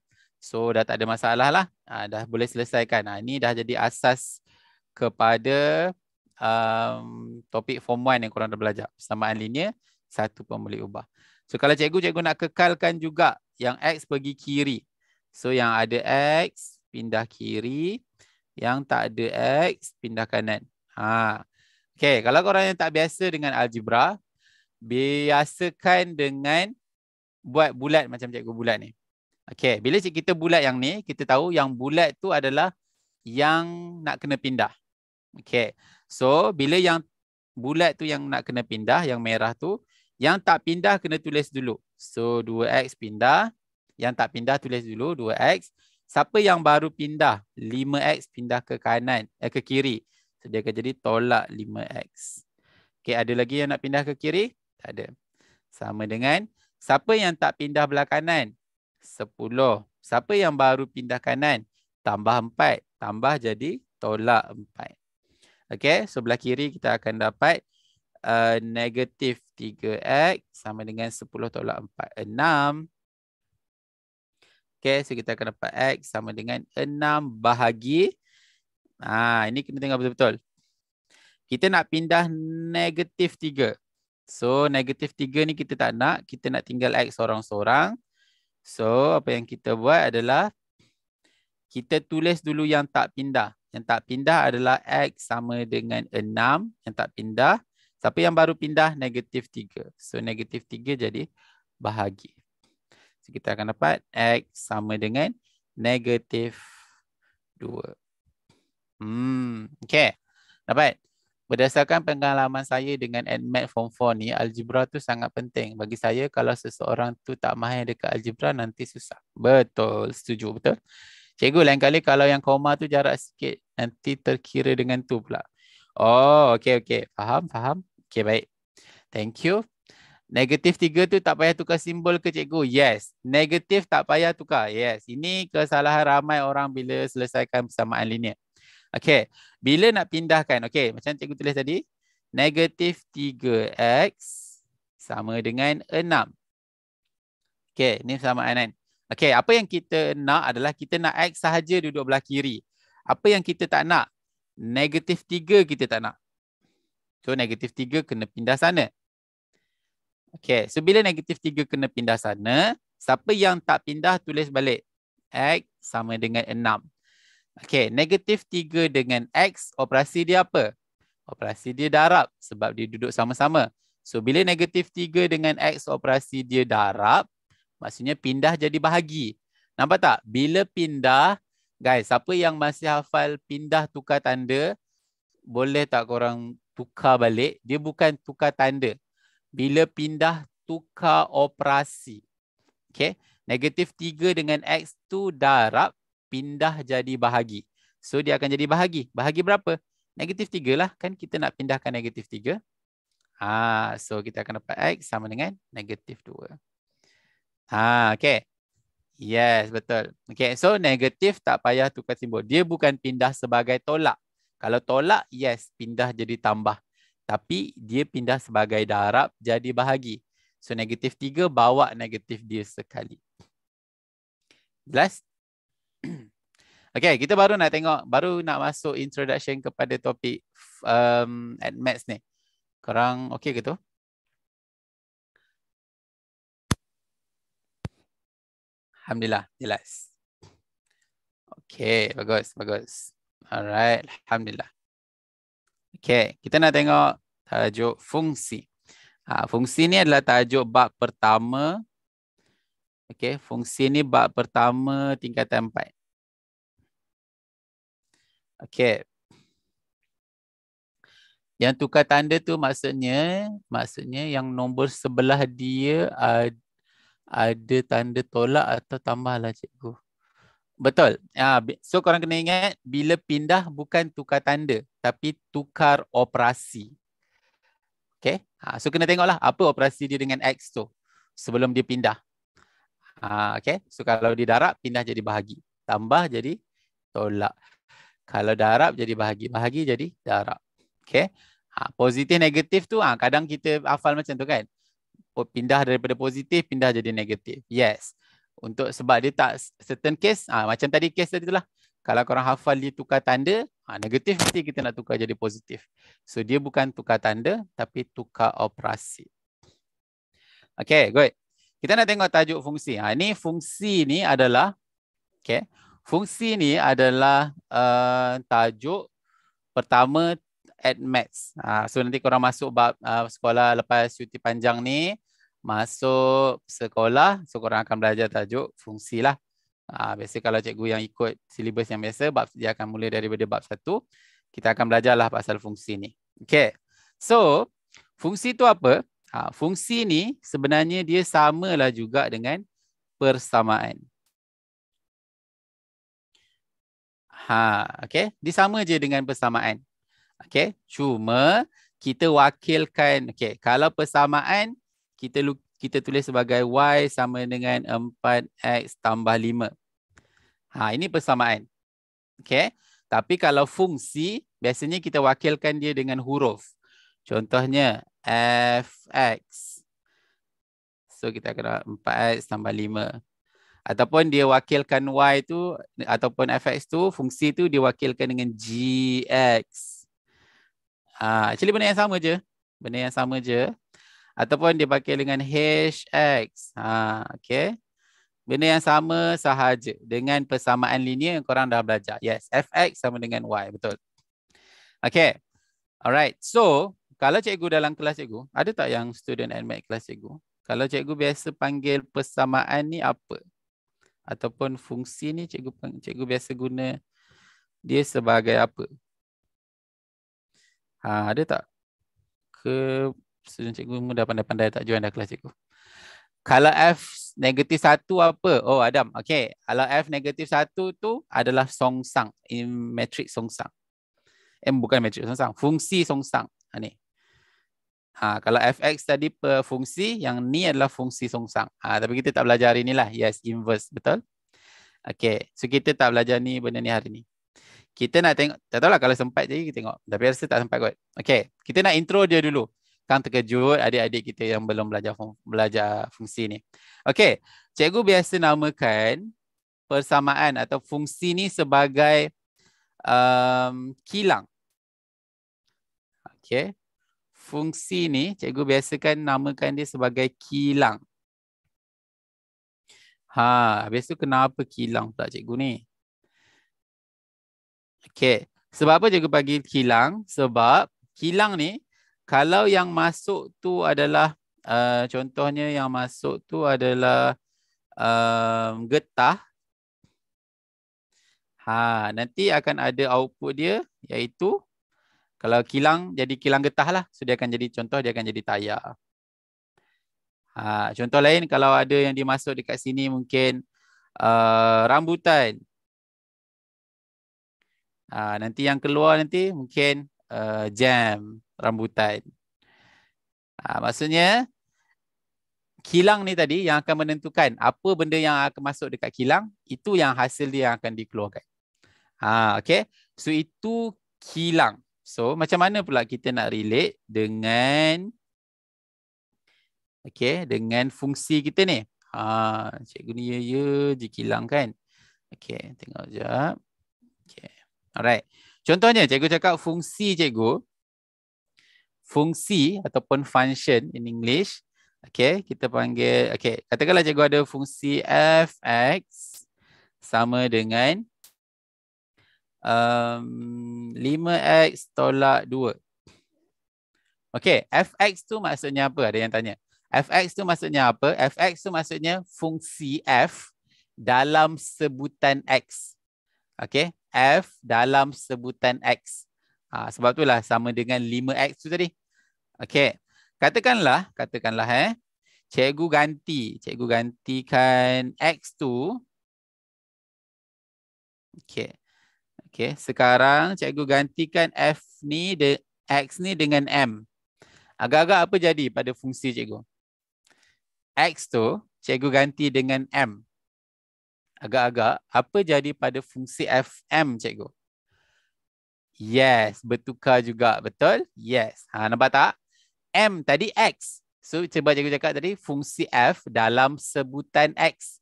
So dah tak ada masalah lah. Ha, dah boleh selesaikan. Ha, ah, ini dah jadi asas kepada um, topik form 1 yang korang dah belajar. Persamaan linear, satu pun boleh ubah. So kalau cikgu-cikgu nak kekalkan juga yang X pergi kiri. So yang ada X, pindah kiri. Yang tak ada X, pindah kanan. Ha. Okay, kalau korang yang tak biasa dengan algebra, biasakan dengan buat bulat macam cikgu bulat ni. Okey, bila kita bulat yang ni, kita tahu yang bulat tu adalah yang nak kena pindah. Okey. So, bila yang bulat tu yang nak kena pindah, yang merah tu, yang tak pindah kena tulis dulu. So, 2x pindah, yang tak pindah tulis dulu 2x. Siapa yang baru pindah, 5x pindah ke kanan, eh ke kiri. So, dia akan jadi tolak 5x. Okey, ada lagi yang nak pindah ke kiri? Tak ada. Sama dengan siapa yang tak pindah belah kanan? Sepuluh. Siapa yang baru pindah kanan? Tambah empat, Tambah jadi tolak empat. Okey, sebelah kiri kita akan dapat eh, negatif tiga x sama dengan sepuluh tolak empat enam. Okey, so kita akan dapat x sama dengan enam bahagi. Ah, ini kena tengok betul-betul. Kita nak pindah negatif tiga. So negatif tiga ni kita tak nak. Kita nak tinggal x seorang-seorang. So apa yang kita buat adalah kita tulis dulu yang tak pindah. Yang tak pindah adalah X sama dengan 6 yang tak pindah. Siapa yang baru pindah? Negatif 3. So negatif 3 jadi bahagi. So kita akan dapat X sama dengan negatif 2. Hmm, okay. Dapat? Berdasarkan pengalaman saya dengan NMAT Form 4 ni, algebra tu sangat penting. Bagi saya, kalau seseorang tu tak mahir dekat algebra, nanti susah. Betul, setuju, betul. Cikgu, lain kali kalau yang koma tu jarak sikit, nanti terkira dengan tu pula. Oh, okey, okey. Faham, faham. Okey, baik. Thank you. Negatif tiga tu tak payah tukar simbol ke cikgu? Yes. Negatif tak payah tukar. Yes. Ini kesalahan ramai orang bila selesaikan persamaan linear. Okay, bila nak pindahkan, okay, macam cikgu tulis tadi, negatif 3x sama dengan 6. Okay, ni sama kan. Okay, apa yang kita nak adalah kita nak x sahaja duduk belah kiri. Apa yang kita tak nak? Negatif 3 kita tak nak. So, negatif 3 kena pindah sana. Okay, so bila negatif 3 kena pindah sana, siapa yang tak pindah tulis balik. X sama dengan 6. Okay, negatif 3 dengan X, operasi dia apa? Operasi dia darab sebab dia duduk sama-sama. So, bila negatif 3 dengan X, operasi dia darab, maksudnya pindah jadi bahagi. Nampak tak? Bila pindah, guys, siapa yang masih hafal pindah tukar tanda, boleh tak korang tukar balik? Dia bukan tukar tanda. Bila pindah tukar operasi. Okay, negatif 3 dengan X tu darab, pindah jadi bahagi. So dia akan jadi bahagi. Bahagi berapa? Negatif 3 lah. Kan kita nak pindahkan negatif 3. Ha, so kita akan dapat X sama dengan negatif 2. Ha, okay. Yes, betul. Okay, so negatif tak payah tukar simbol. Dia bukan pindah sebagai tolak. Kalau tolak, yes, pindah jadi tambah. Tapi dia pindah sebagai darab jadi bahagi. So negatif 3 bawa negatif dia sekali. Last, Okay, kita baru nak tengok, baru nak masuk introduction kepada topik um, maths ni. Korang okay ke tu? Alhamdulillah, jelas. Okay, bagus, bagus. Alright, Alhamdulillah. Okay, kita nak tengok tajuk fungsi. Ha, fungsi ni adalah tajuk bab pertama. Okay, fungsi ni bab pertama tingkatan 4. Okey, Yang tukar tanda tu maksudnya, maksudnya yang nombor sebelah dia ada, ada tanda tolak atau tambah lah cikgu. Betul. Ah, so korang kena ingat bila pindah bukan tukar tanda tapi tukar operasi. Okay. Ha, so kena tengok lah apa operasi dia dengan X tu sebelum dia pindah. Ha, okay. So kalau dia darab pindah jadi bahagi. Tambah jadi tolak. Kalau darab jadi bahagi. Bahagi jadi darab. Okay. Ha, positif negatif tu ha, kadang kita hafal macam tu kan. Pindah daripada positif, pindah jadi negatif. Yes. Untuk sebab dia tak certain case. Ha, macam tadi case tadi tu lah. Kalau korang hafal dia tukar tanda, ha, negatif mesti kita nak tukar jadi positif. So dia bukan tukar tanda tapi tukar operasi. Okay, good. Kita nak tengok tajuk fungsi. Ha, ni fungsi ni adalah okay, fungsi ni adalah uh, tajuk pertama at maths. Uh, ah, so nanti korang masuk bab uh, sekolah lepas cuti panjang ni, masuk sekolah, so korang akan belajar tajuk fungsi lah. Uh, biasa kalau cikgu yang ikut silibus yang biasa, bab, dia akan mula daripada bab satu. Kita akan belajarlah pasal fungsi ni. Okay. So, fungsi tu apa? Ha, fungsi ni sebenarnya dia samalah juga dengan persamaan. Ha, okey. Dia sama je dengan persamaan. Okey. Cuma kita wakilkan okey. Kalau persamaan kita kita tulis sebagai y sama dengan 4x tambah 5. Ha, ini persamaan. Okey. Tapi kalau fungsi biasanya kita wakilkan dia dengan huruf. Contohnya fx. So kita kena 4x tambah 5 ataupun dia wakilkan y tu ataupun fx tu fungsi tu diwakilkan dengan gx ah ha, uh, actually benda yang sama je benda yang sama je ataupun dia pakai dengan hx ah ha, Okay, okey benda yang sama sahaja dengan persamaan linear yang korang dah belajar yes fx sama dengan y betul Okay, alright so kalau cikgu dalam kelas cikgu ada tak yang student and math kelas cikgu kalau cikgu biasa panggil persamaan ni apa ataupun fungsi ni cikgu cikgu biasa guna dia sebagai apa? Ha, ada tak? Ke student cikgu mu dah pandai-pandai tak join dah kelas cikgu? Kalau F negatif satu apa? Oh Adam, okay. Kalau F negatif satu tu adalah songsang, in matrix songsang. Eh bukan matrix songsang, fungsi songsang. Ha, ni. Ha, kalau fx tadi per fungsi, yang ni adalah fungsi songsang. Ha, tapi kita tak belajar hari ni lah. Yes, inverse. Betul? Okay. So, kita tak belajar ni benda ni hari ni. Kita nak tengok. Tak tahulah kalau sempat jadi kita tengok. Tapi rasa tak sempat kot. Okay. Kita nak intro dia dulu. Kan terkejut adik-adik kita yang belum belajar fung- belajar fungsi ni. Okay. Cikgu biasa namakan persamaan atau fungsi ni sebagai um, kilang. Okay fungsi ni cikgu biasakan namakan dia sebagai kilang. Ha, habis tu kenapa kilang pula cikgu ni? Okay, sebab apa cikgu panggil kilang? Sebab kilang ni kalau yang masuk tu adalah uh, contohnya yang masuk tu adalah um, getah. Ha, nanti akan ada output dia iaitu kalau kilang, jadi kilang getah lah. So, dia akan jadi contoh, dia akan jadi tayar. Ha, contoh lain, kalau ada yang dimasuk dekat sini mungkin uh, rambutan. Ha, nanti yang keluar nanti mungkin uh, jam rambutan. Ha, maksudnya, kilang ni tadi yang akan menentukan apa benda yang akan masuk dekat kilang, itu yang hasil dia yang akan dikeluarkan. Ha, okay, so itu kilang. So macam mana pula kita nak relate dengan okay, dengan fungsi kita ni? Ha, cikgu ni ya ya je kilang kan? Okay, tengok sekejap. Okay, alright. Contohnya, cikgu cakap fungsi cikgu. Fungsi ataupun function in English. Okay, kita panggil, okay. Katakanlah cikgu ada fungsi fx sama dengan 2 um, 5x tolak 2 Okay, fx tu maksudnya apa? Ada yang tanya fx tu maksudnya apa? fx tu maksudnya fungsi f dalam sebutan x Okay, f dalam sebutan x ha, Sebab itulah sama dengan 5x tu tadi Okay, katakanlah, katakanlah eh Cikgu ganti, cikgu gantikan x tu Okay Okay, sekarang cikgu gantikan f ni de x ni dengan m. Agak-agak apa jadi pada fungsi cikgu? X tu cikgu ganti dengan m. Agak-agak apa jadi pada fungsi f m cikgu? Yes, bertukar juga, betul? Yes. Ha nampak tak? M tadi x. So cuba cikgu cakap tadi fungsi f dalam sebutan x.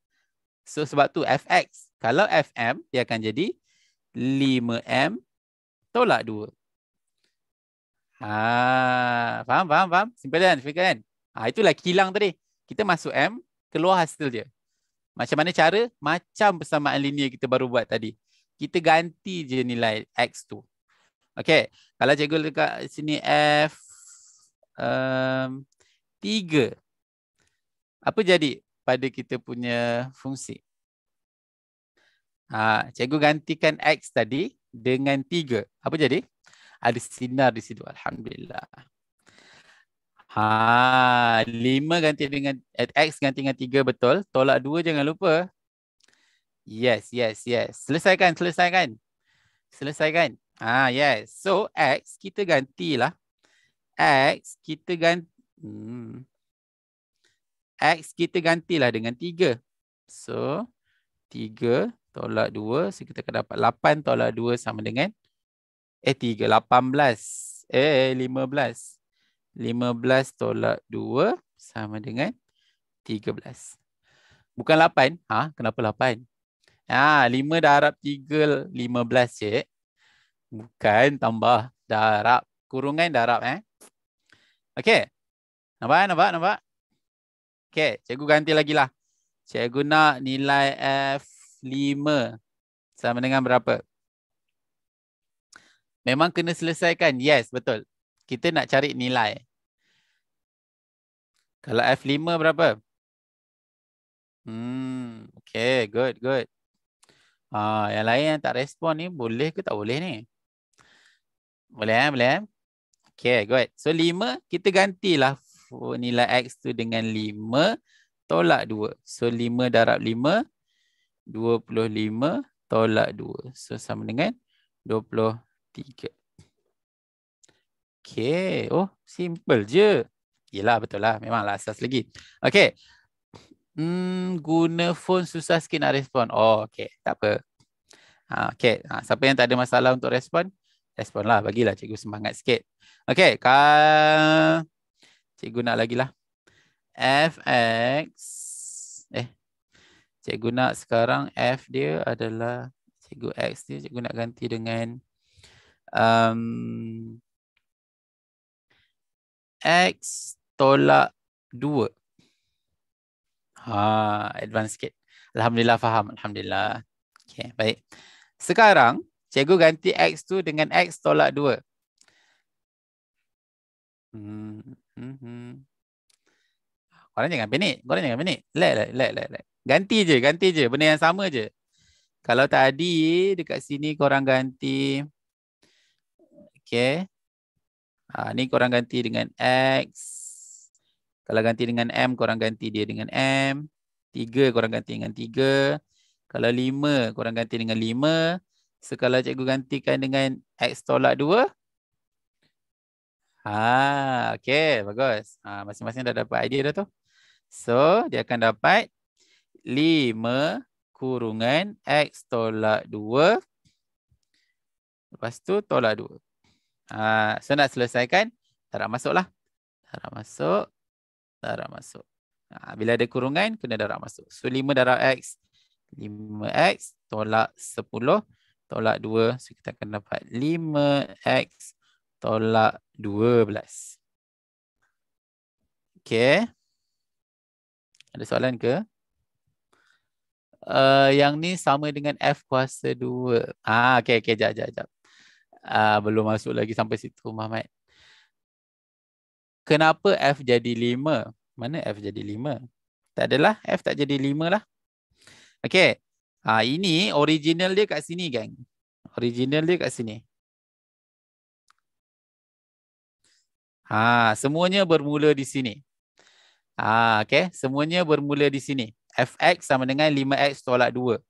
So sebab tu fx. Kalau fm dia akan jadi 5M tolak 2. Ah, ha, faham, faham, faham? Simple kan? Simple kan? Ah, itulah kilang tadi. Kita masuk M, keluar hasil dia. Macam mana cara? Macam persamaan linear kita baru buat tadi. Kita ganti je nilai X tu. Okay. Kalau cikgu dekat sini F um, 3. Apa jadi pada kita punya fungsi? Ha, cikgu gantikan X tadi dengan 3. Apa jadi? Ada sinar di situ. Alhamdulillah. Ha, 5 ganti dengan eh, X ganti dengan 3 betul. Tolak 2 jangan lupa. Yes, yes, yes. Selesaikan, selesaikan. Selesaikan. Ha, yes. So, X kita gantilah. X kita ganti. Hmm. X kita gantilah dengan 3. So, 3 tolak 2. So kita akan dapat 8 tolak 2 sama dengan eh 3, 18. Eh, eh 15. 15 tolak 2 sama dengan 13. Bukan 8. Ha, kenapa 8? Ah, ha, 5 darab 3, 15 je, Bukan tambah darab. Kurungan darab eh. Okay. Nampak, nampak, nampak. Okay, cikgu ganti lagi lah. Cikgu nak nilai F 5 sama dengan berapa? Memang kena selesaikan. Yes, betul. Kita nak cari nilai. Kalau F5 berapa? Hmm, okay, good, good. Ah, yang lain yang tak respon ni boleh ke tak boleh ni? Boleh, eh? boleh. Eh? Okay, good. So 5 kita gantilah nilai X tu dengan 5 tolak 2. So 5 darab 5 25 tolak 2. So sama dengan 23. Okay. Oh, simple je. Yelah, betul lah. Memanglah asas lagi. Okay. Hmm, guna phone susah sikit nak respon. Oh, okay. Tak apa. Ha, okay. Ha, siapa yang tak ada masalah untuk respon, respon lah. Bagilah cikgu semangat sikit. Okay. Ka... Cikgu nak lagi lah. FX cikgu nak sekarang F dia adalah cikgu X dia cikgu nak ganti dengan um, X tolak 2. Ha, advance sikit. Alhamdulillah faham. Alhamdulillah. Okay, baik. Sekarang cikgu ganti X tu dengan X tolak 2. Hmm, hmm, hmm. Korang jangan panik. Korang jangan panik. Lag, lag, lag, lag, lag. Ganti je, ganti je. Benda yang sama je. Kalau tadi dekat sini korang ganti. Okay. Ha, ni korang ganti dengan X. Kalau ganti dengan M, korang ganti dia dengan M. tiga, korang ganti dengan tiga. Kalau lima, korang ganti dengan 5. So kalau cikgu gantikan dengan X tolak dua. Ah, ha, okay, bagus. Ah, ha, masing-masing dah dapat idea dah tu. So dia akan dapat 5 kurungan X tolak 2. Lepas tu tolak 2. Ha, so nak selesaikan, darab masuk lah. Darab masuk, darab masuk. Ha, bila ada kurungan, kena darab masuk. So 5 darab X, 5X tolak 10 tolak 2. So kita akan dapat 5X tolak 12. Okay. Ada soalan ke? Uh, yang ni sama dengan F kuasa 2. Ah, okay, okay, jap, jap, jap. Uh, belum masuk lagi sampai situ, Muhammad. Kenapa F jadi 5? Mana F jadi 5? Tak adalah, F tak jadi 5 lah. Okay, uh, ini original dia kat sini, gang. Original dia kat sini. Ah, semuanya bermula di sini. Ah, okay. Semuanya bermula di sini. Fx sama dengan 5x tolak 2.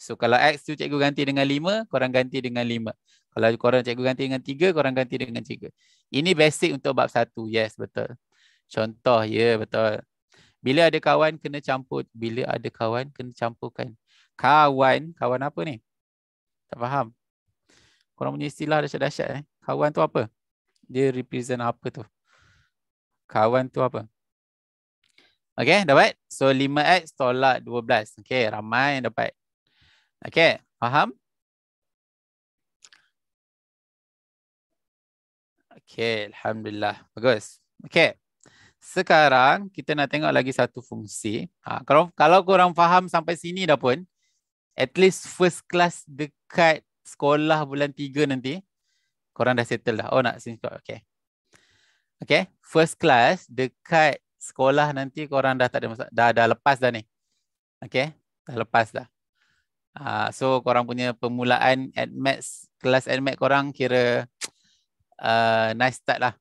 So kalau x tu cikgu ganti dengan 5, korang ganti dengan 5. Kalau korang cikgu ganti dengan 3, korang ganti dengan 3. Ini basic untuk bab 1. Yes, betul. Contoh, ya yeah, betul. Bila ada kawan, kena campur. Bila ada kawan, kena campurkan. Kawan, kawan apa ni? Tak faham. Korang punya istilah dahsyat-dahsyat eh. Kawan tu apa? Dia represent apa tu? Kawan tu apa? Okay, dapat? So 5x tolak 12. Okay, ramai yang dapat. Okay, faham? Okay, alhamdulillah. Bagus. Okay, Sekarang kita nak tengok lagi satu fungsi. Ha, kalau kalau korang faham sampai sini dah pun, at least first class dekat sekolah bulan 3 nanti, korang dah settle dah. Oh nak sini. Okay. Okay, first class dekat sekolah nanti korang dah tak ada masalah. Dah, dah lepas dah ni. Okay. Dah lepas dah. Uh, so korang punya permulaan at maths, kelas at maths korang kira uh, nice start lah.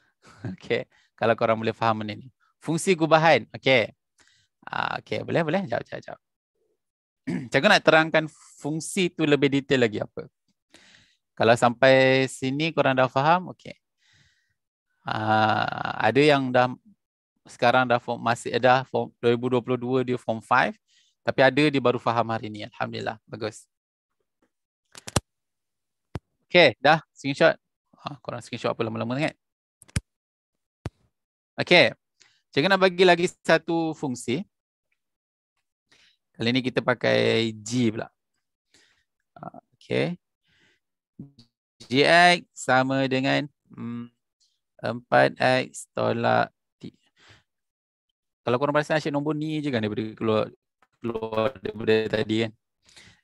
okay. Kalau korang boleh faham benda ni. Fungsi gubahan. Okay. Uh, okay. Boleh, boleh. jauh, jauh, jauh. Cikgu nak terangkan fungsi tu lebih detail lagi apa. Kalau sampai sini korang dah faham, okay. Uh, ada yang dah sekarang dah form masih ada form 2022 dia form 5 tapi ada dia baru faham hari ni alhamdulillah bagus Okay, dah screenshot ha, korang screenshot apa lama-lama kan Okay, cikgu nak bagi lagi satu fungsi kali ni kita pakai g pula ah, Okay. gx sama dengan hmm, 4x tolak kalau korang perasan asyik nombor ni je kan daripada keluar keluar daripada tadi kan.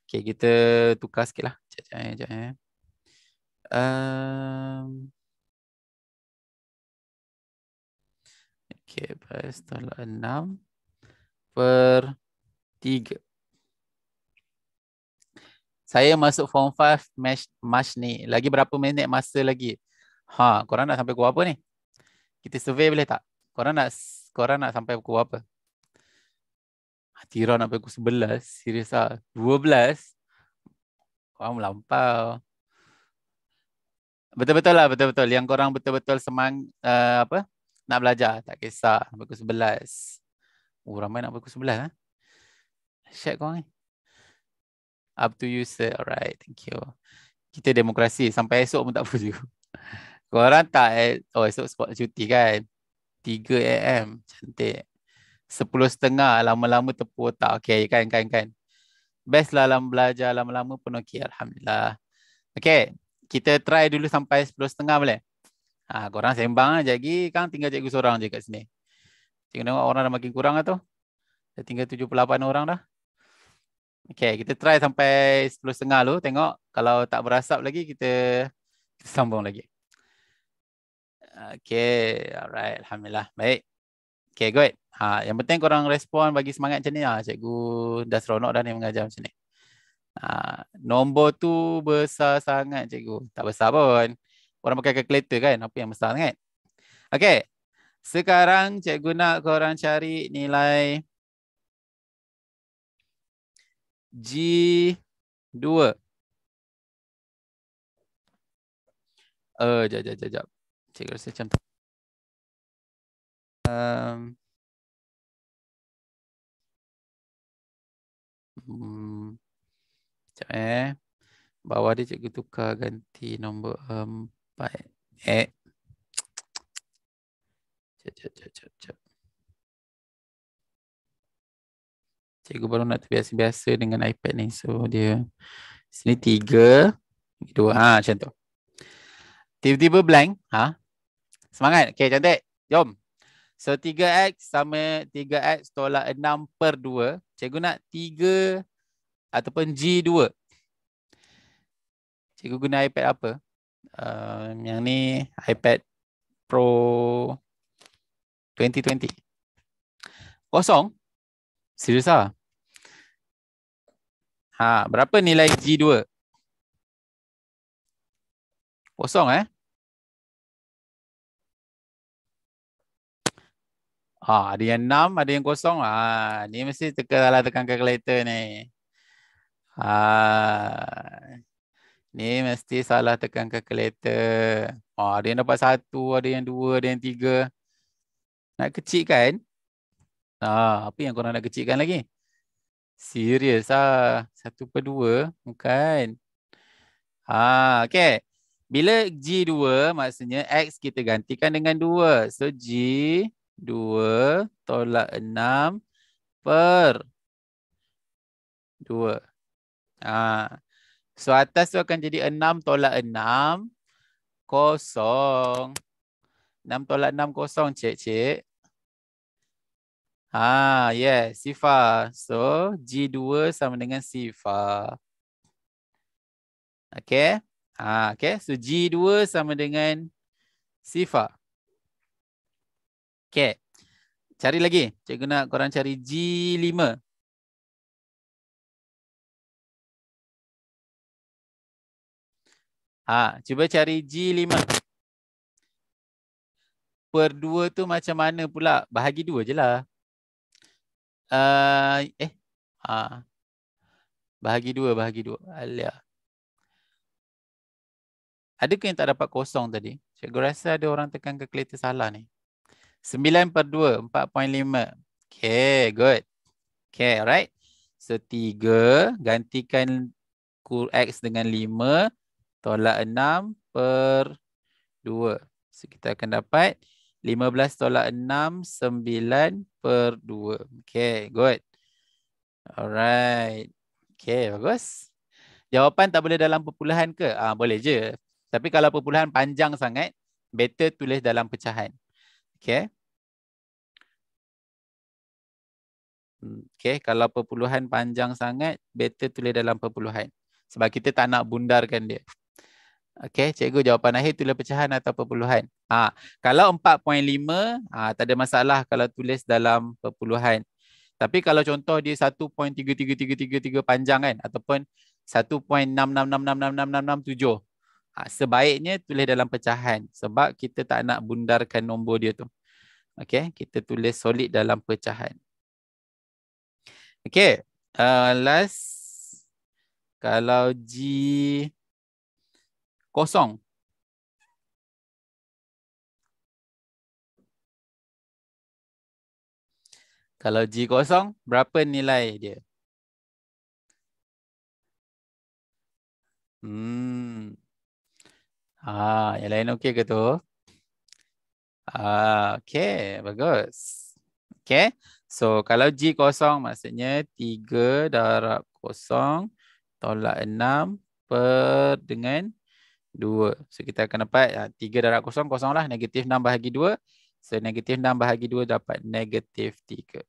Okay, kita tukar sikit lah. Sekejap, sekejap, eh, sekejap. Eh. Um, okay, pas tolak enam per tiga. Saya masuk form 5 match match ni. Lagi berapa minit masa lagi? Ha, korang nak sampai gua apa ni? Kita survey boleh tak? Korang nak korang nak sampai pukul apa? Ah, Tira nak pukul 11, serius lah. 12, korang melampau. Betul-betul lah, betul-betul. Yang korang betul-betul semang, uh, apa? Nak belajar, tak kisah. Pukul 11. Oh, ramai nak pukul 11 lah. Eh? korang ni. Up to you, sir. Alright, thank you. Kita demokrasi. Sampai esok pun tak perlu. Korang tak, eh, oh esok sport cuti kan? 3 AM cantik. 10.30 lama-lama tepuk otak. Okey kan kan kan. Best lah dalam belajar lama-lama pun okey alhamdulillah. Okey, kita try dulu sampai 10.30 boleh? Ah, ha, korang sembang aja lah. lagi kan tinggal cikgu seorang je kat sini. Cikgu tengok orang dah makin kurang atau? Lah dah tinggal 78 orang dah. Okey, kita try sampai 10.30 dulu tengok kalau tak berasap lagi kita sambung lagi. Okay, alright, Alhamdulillah. Baik. Okay, good. Ha, yang penting korang respon bagi semangat macam ni. Ha, cikgu dah seronok dah ni mengajar macam ni. Ha, nombor tu besar sangat cikgu. Tak besar pun. Korang pakai calculator kan? Apa yang besar sangat? Okay. Sekarang cikgu nak korang cari nilai G2. Eh, uh, jap, jap, jap, jap. Cikgu rasa macam tu. Um, hmm, macam eh. Bawah dia cikgu tukar ganti nombor empat. Um, eh. Cep, cep, cep, cep, cep. Cikgu baru nak terbiasa-biasa dengan iPad ni. So dia sini tiga. Dua. Ha, macam tu. Tiba-tiba blank. Ha, Semangat. okay cantik. Jom. So, 3X sama 3X tolak 6 per 2. Cikgu nak 3 ataupun G2. Cikgu guna iPad apa? Um, yang ni iPad Pro 2020. Kosong? Serius lah? Ha, berapa nilai G2? Kosong eh? Ha, ada yang enam, ada yang kosong. Ha, ni mesti teka salah tekan kalkulator ni. Ha, ni mesti salah tekan kalkulator. Ha, ada yang dapat satu, ada yang dua, ada yang tiga. Nak kecil kan? Ha, apa yang korang nak kecilkan lagi? Serius ha? Satu per dua? Bukan. Ha, okay. Bila G2 maksudnya X kita gantikan dengan dua, So G 2 tolak 6 per 2. Ha. So atas tu akan jadi 6 tolak 6 kosong. 6 tolak 6 kosong cik-cik. Ah ha, yes, sifa. So G2 sama dengan sifa. Okay. ah okay. So G2 sama dengan sifa. Okay, Cari lagi. Cikgu nak korang cari G5. Ha, cuba cari G5. Per dua tu macam mana pula? Bahagi dua je lah. Uh, eh. Ha. Bahagi dua, bahagi dua. Alia. Adakah yang tak dapat kosong tadi? Cikgu rasa ada orang tekan calculator salah ni. 9 per 2, 4.5. Okay, good. Okay, alright. So, 3 gantikan kur X dengan 5. Tolak 6 per 2. So, kita akan dapat 15 tolak 6, 9 per 2. Okay, good. Alright. Okay, bagus. Jawapan tak boleh dalam perpuluhan ke? Ah, Boleh je. Tapi kalau perpuluhan panjang sangat, better tulis dalam pecahan. Okay. Okay, hmm, kalau perpuluhan panjang sangat, better tulis dalam perpuluhan. Sebab kita tak nak bundarkan dia. Okay, cikgu jawapan akhir tulis pecahan atau perpuluhan. Ha, kalau 4.5, ha, tak ada masalah kalau tulis dalam perpuluhan. Tapi kalau contoh dia 1.33333 panjang kan, ataupun 1.66666667. Ha, sebaiknya tulis dalam pecahan sebab kita tak nak bundarkan nombor dia tu. Okey, kita tulis solid dalam pecahan. Okey, uh, last kalau G kosong. Kalau G kosong, berapa nilai dia? Hmm. Ah, yang lain okey ke tu? Ah, okey, bagus. Okey. So, kalau G kosong maksudnya 3 darab kosong tolak 6 per dengan 2. So, kita akan dapat 3 ah, darab kosong kosong lah. Negatif 6 bahagi 2. So, negatif 6 bahagi 2 dapat negatif 3.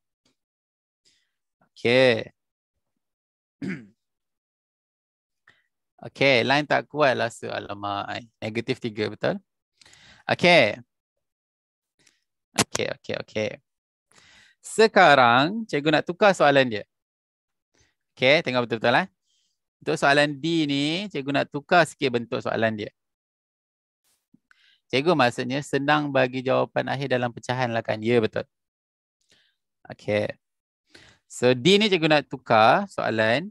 Okey. Okey. Okay, line tak kuat lah so alamak. negative tiga betul? Okay. Okay, okay, okay. Sekarang, cikgu nak tukar soalan dia. Okay, tengok betul-betul lah. Untuk soalan D ni, cikgu nak tukar sikit bentuk soalan dia. Cikgu maksudnya senang bagi jawapan akhir dalam pecahan lah kan. Ya, betul. Okay. So, D ni cikgu nak tukar soalan.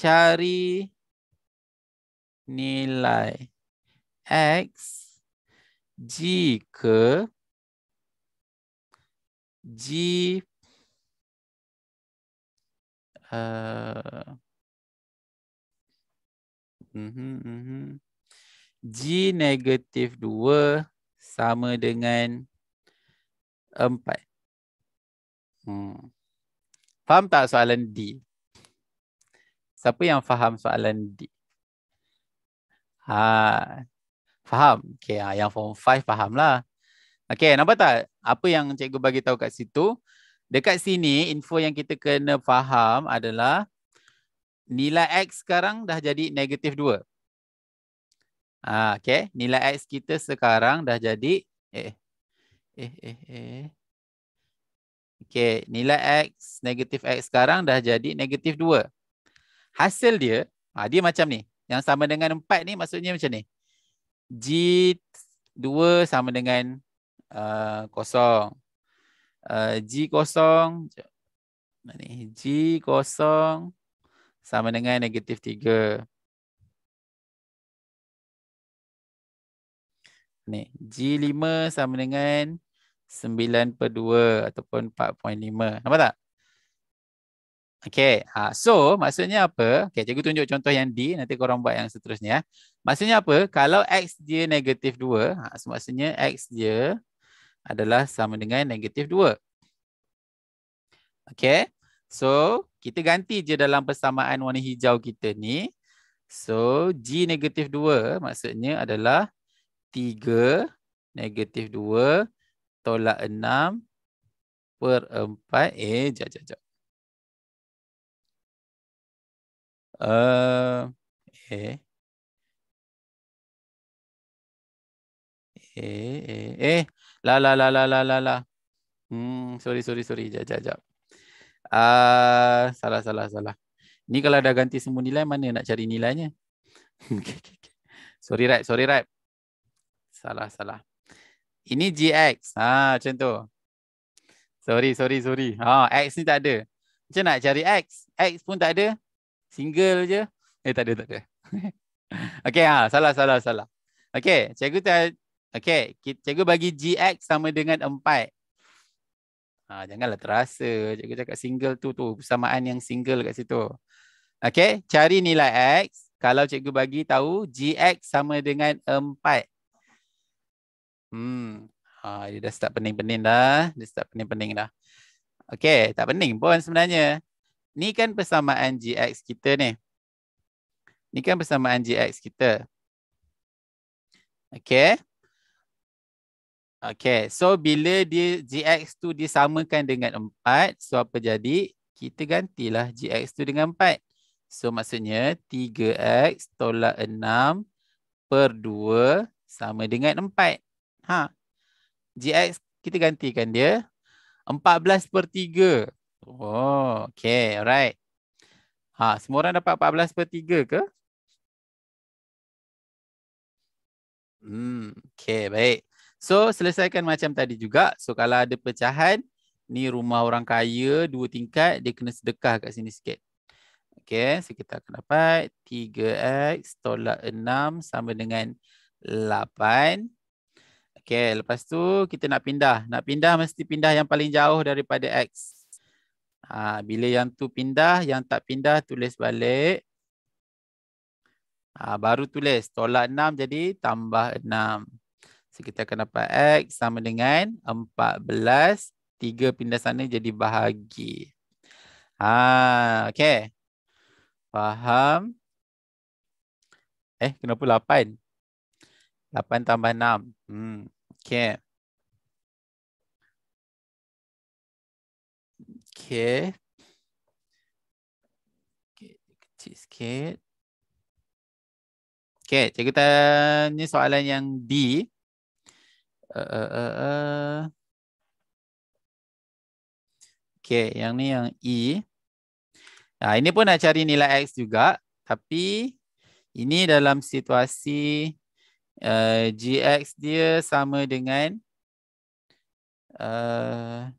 Cari nilai x g ke g uh, Mm-hmm, mm-hmm. G negatif 2 sama dengan 4. Hmm. Faham tak soalan D? Siapa yang faham soalan D? Ha, faham? Okay, ha, yang form 5 faham lah. Okay, nampak tak? Apa yang cikgu bagi tahu kat situ? Dekat sini, info yang kita kena faham adalah nilai X sekarang dah jadi negatif 2. Ha, okay, nilai X kita sekarang dah jadi... Eh, eh, eh, eh. Okay, nilai X, negatif X sekarang dah jadi negatif 2. Hasil dia, ha, dia macam ni. Yang sama dengan 4 ni maksudnya macam ni. G2 sama dengan uh, kosong. Uh, G kosong. Ni, G kosong sama dengan negatif 3. Ni, G5 sama dengan 9 per 2 ataupun 4.5. Nampak tak? Okay, uh, ha, so maksudnya apa? Okay, cikgu tunjuk contoh yang D, nanti korang buat yang seterusnya. Eh. Maksudnya apa? Kalau X dia negatif 2, uh, ha, so maksudnya X dia adalah sama dengan negatif 2. Okay, so kita ganti je dalam persamaan warna hijau kita ni. So, G negatif 2 maksudnya adalah 3 negatif 2 tolak 6 per 4. Eh, jap, jap, jap. Eh eh eh eh la la la la la la la hmm sorry sorry sorry jap jap jap ah uh, salah salah salah ni kalau dah ganti semua nilai mana nak cari nilainya sorry right sorry right salah salah ini gx ha macam tu sorry sorry sorry ha x ni tak ada macam nak cari x x pun tak ada single je. Eh tak ada tak ada. okay, ha, salah salah salah. Okay, cikgu tak. okay, cikgu bagi GX sama dengan 4. Ha, ah, janganlah terasa cikgu cakap single tu tu persamaan yang single kat situ. Okay, cari nilai X kalau cikgu bagi tahu GX sama dengan 4. Hmm. Ha, dia dah start pening-pening dah. Dia start pening-pening dah. Okay, tak pening pun sebenarnya ni kan persamaan GX kita ni. Ni kan persamaan GX kita. Okay. Okay, so bila dia GX tu disamakan dengan 4, so apa jadi? Kita gantilah GX tu dengan 4. So maksudnya 3X tolak 6 per 2 sama dengan 4. Ha. GX kita gantikan dia. 14 per 3 Oh, okay, alright. Ha, semua orang dapat 14 per 3 ke? Hmm, okay, baik. So, selesaikan macam tadi juga. So, kalau ada pecahan, ni rumah orang kaya, dua tingkat, dia kena sedekah kat sini sikit. Okay, so kita akan dapat 3X tolak 6 sama dengan 8. Okay, lepas tu kita nak pindah. Nak pindah, mesti pindah yang paling jauh daripada X. Ha, bila yang tu pindah, yang tak pindah tulis balik. Ha, baru tulis. Tolak 6 jadi tambah 6. So kita akan dapat X sama dengan 14. 3 pindah sana jadi bahagi. Ha, okay. Faham? Eh, kenapa 8? 8 tambah 6. Hmm, okay. Okay. Okay, kecil sikit. Okay, cikgu tanya soalan yang B. Uh, uh, uh, okay, yang ni yang E. Nah, ini pun nak cari nilai X juga. Tapi ini dalam situasi uh, eh, GX dia sama dengan uh,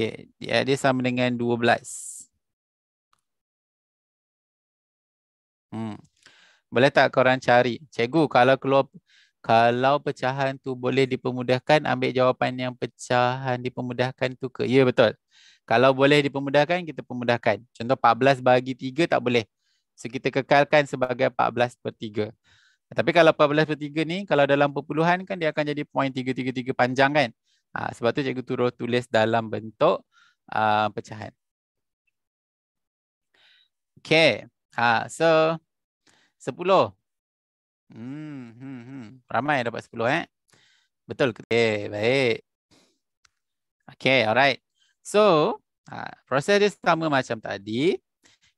Okey, dia, dia sama dengan 12. Hmm. Boleh tak korang cari? Cikgu, kalau keluar kalau pecahan tu boleh dipermudahkan, ambil jawapan yang pecahan dipermudahkan tu ke? Ya, betul. Kalau boleh dipermudahkan, kita permudahkan. Contoh 14 bagi 3 tak boleh. So, kita kekalkan sebagai 14 per 3. Tapi kalau 14 per 3 ni, kalau dalam perpuluhan kan dia akan jadi 0.333 panjang kan? Ha, sebab tu cikgu turut tulis dalam bentuk uh, pecahan. Okay. Ha, so, sepuluh Hmm, hmm, hmm. Ramai yang dapat sepuluh eh. Betul ke? Okay, eh, baik. Okay, alright. So, ha, proses dia sama macam tadi.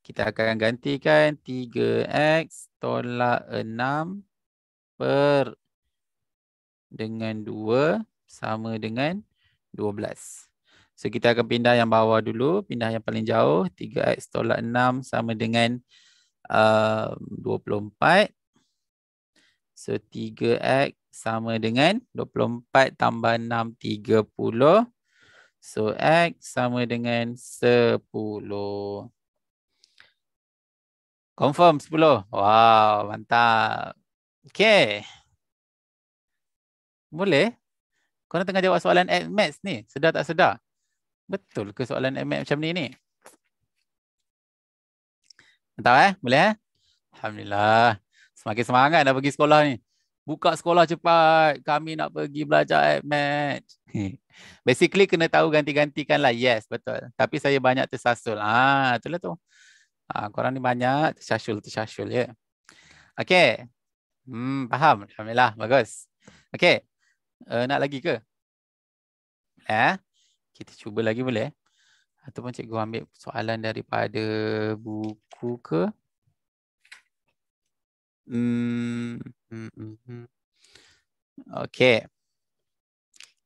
Kita akan gantikan 3X tolak 6 per dengan 2 sama dengan 12. So kita akan pindah yang bawah dulu, pindah yang paling jauh, 3x tolak 6 sama dengan um, uh, 24. So 3x sama dengan 24 tambah 6, 30. So x sama dengan 10. Confirm 10. Wow, mantap. Okay. Boleh? Korang tengah jawab soalan Maths ni. Sedar tak sedar? Betul ke soalan Maths macam ni ni? Entah eh? Boleh eh? Alhamdulillah. Semakin semangat nak pergi sekolah ni. Buka sekolah cepat. Kami nak pergi belajar Maths. Basically kena tahu ganti-gantikan lah. Yes, betul. Tapi saya banyak tersasul. Ah, itulah tu. Ah, korang ni banyak tersasul-tersasul ya. Okay. Hmm, faham. Alhamdulillah. Bagus. Okay. Uh, nak lagi ke? Eh? Kita cuba lagi boleh? Eh? Ataupun cikgu ambil soalan daripada buku ke? Hmm. Okay.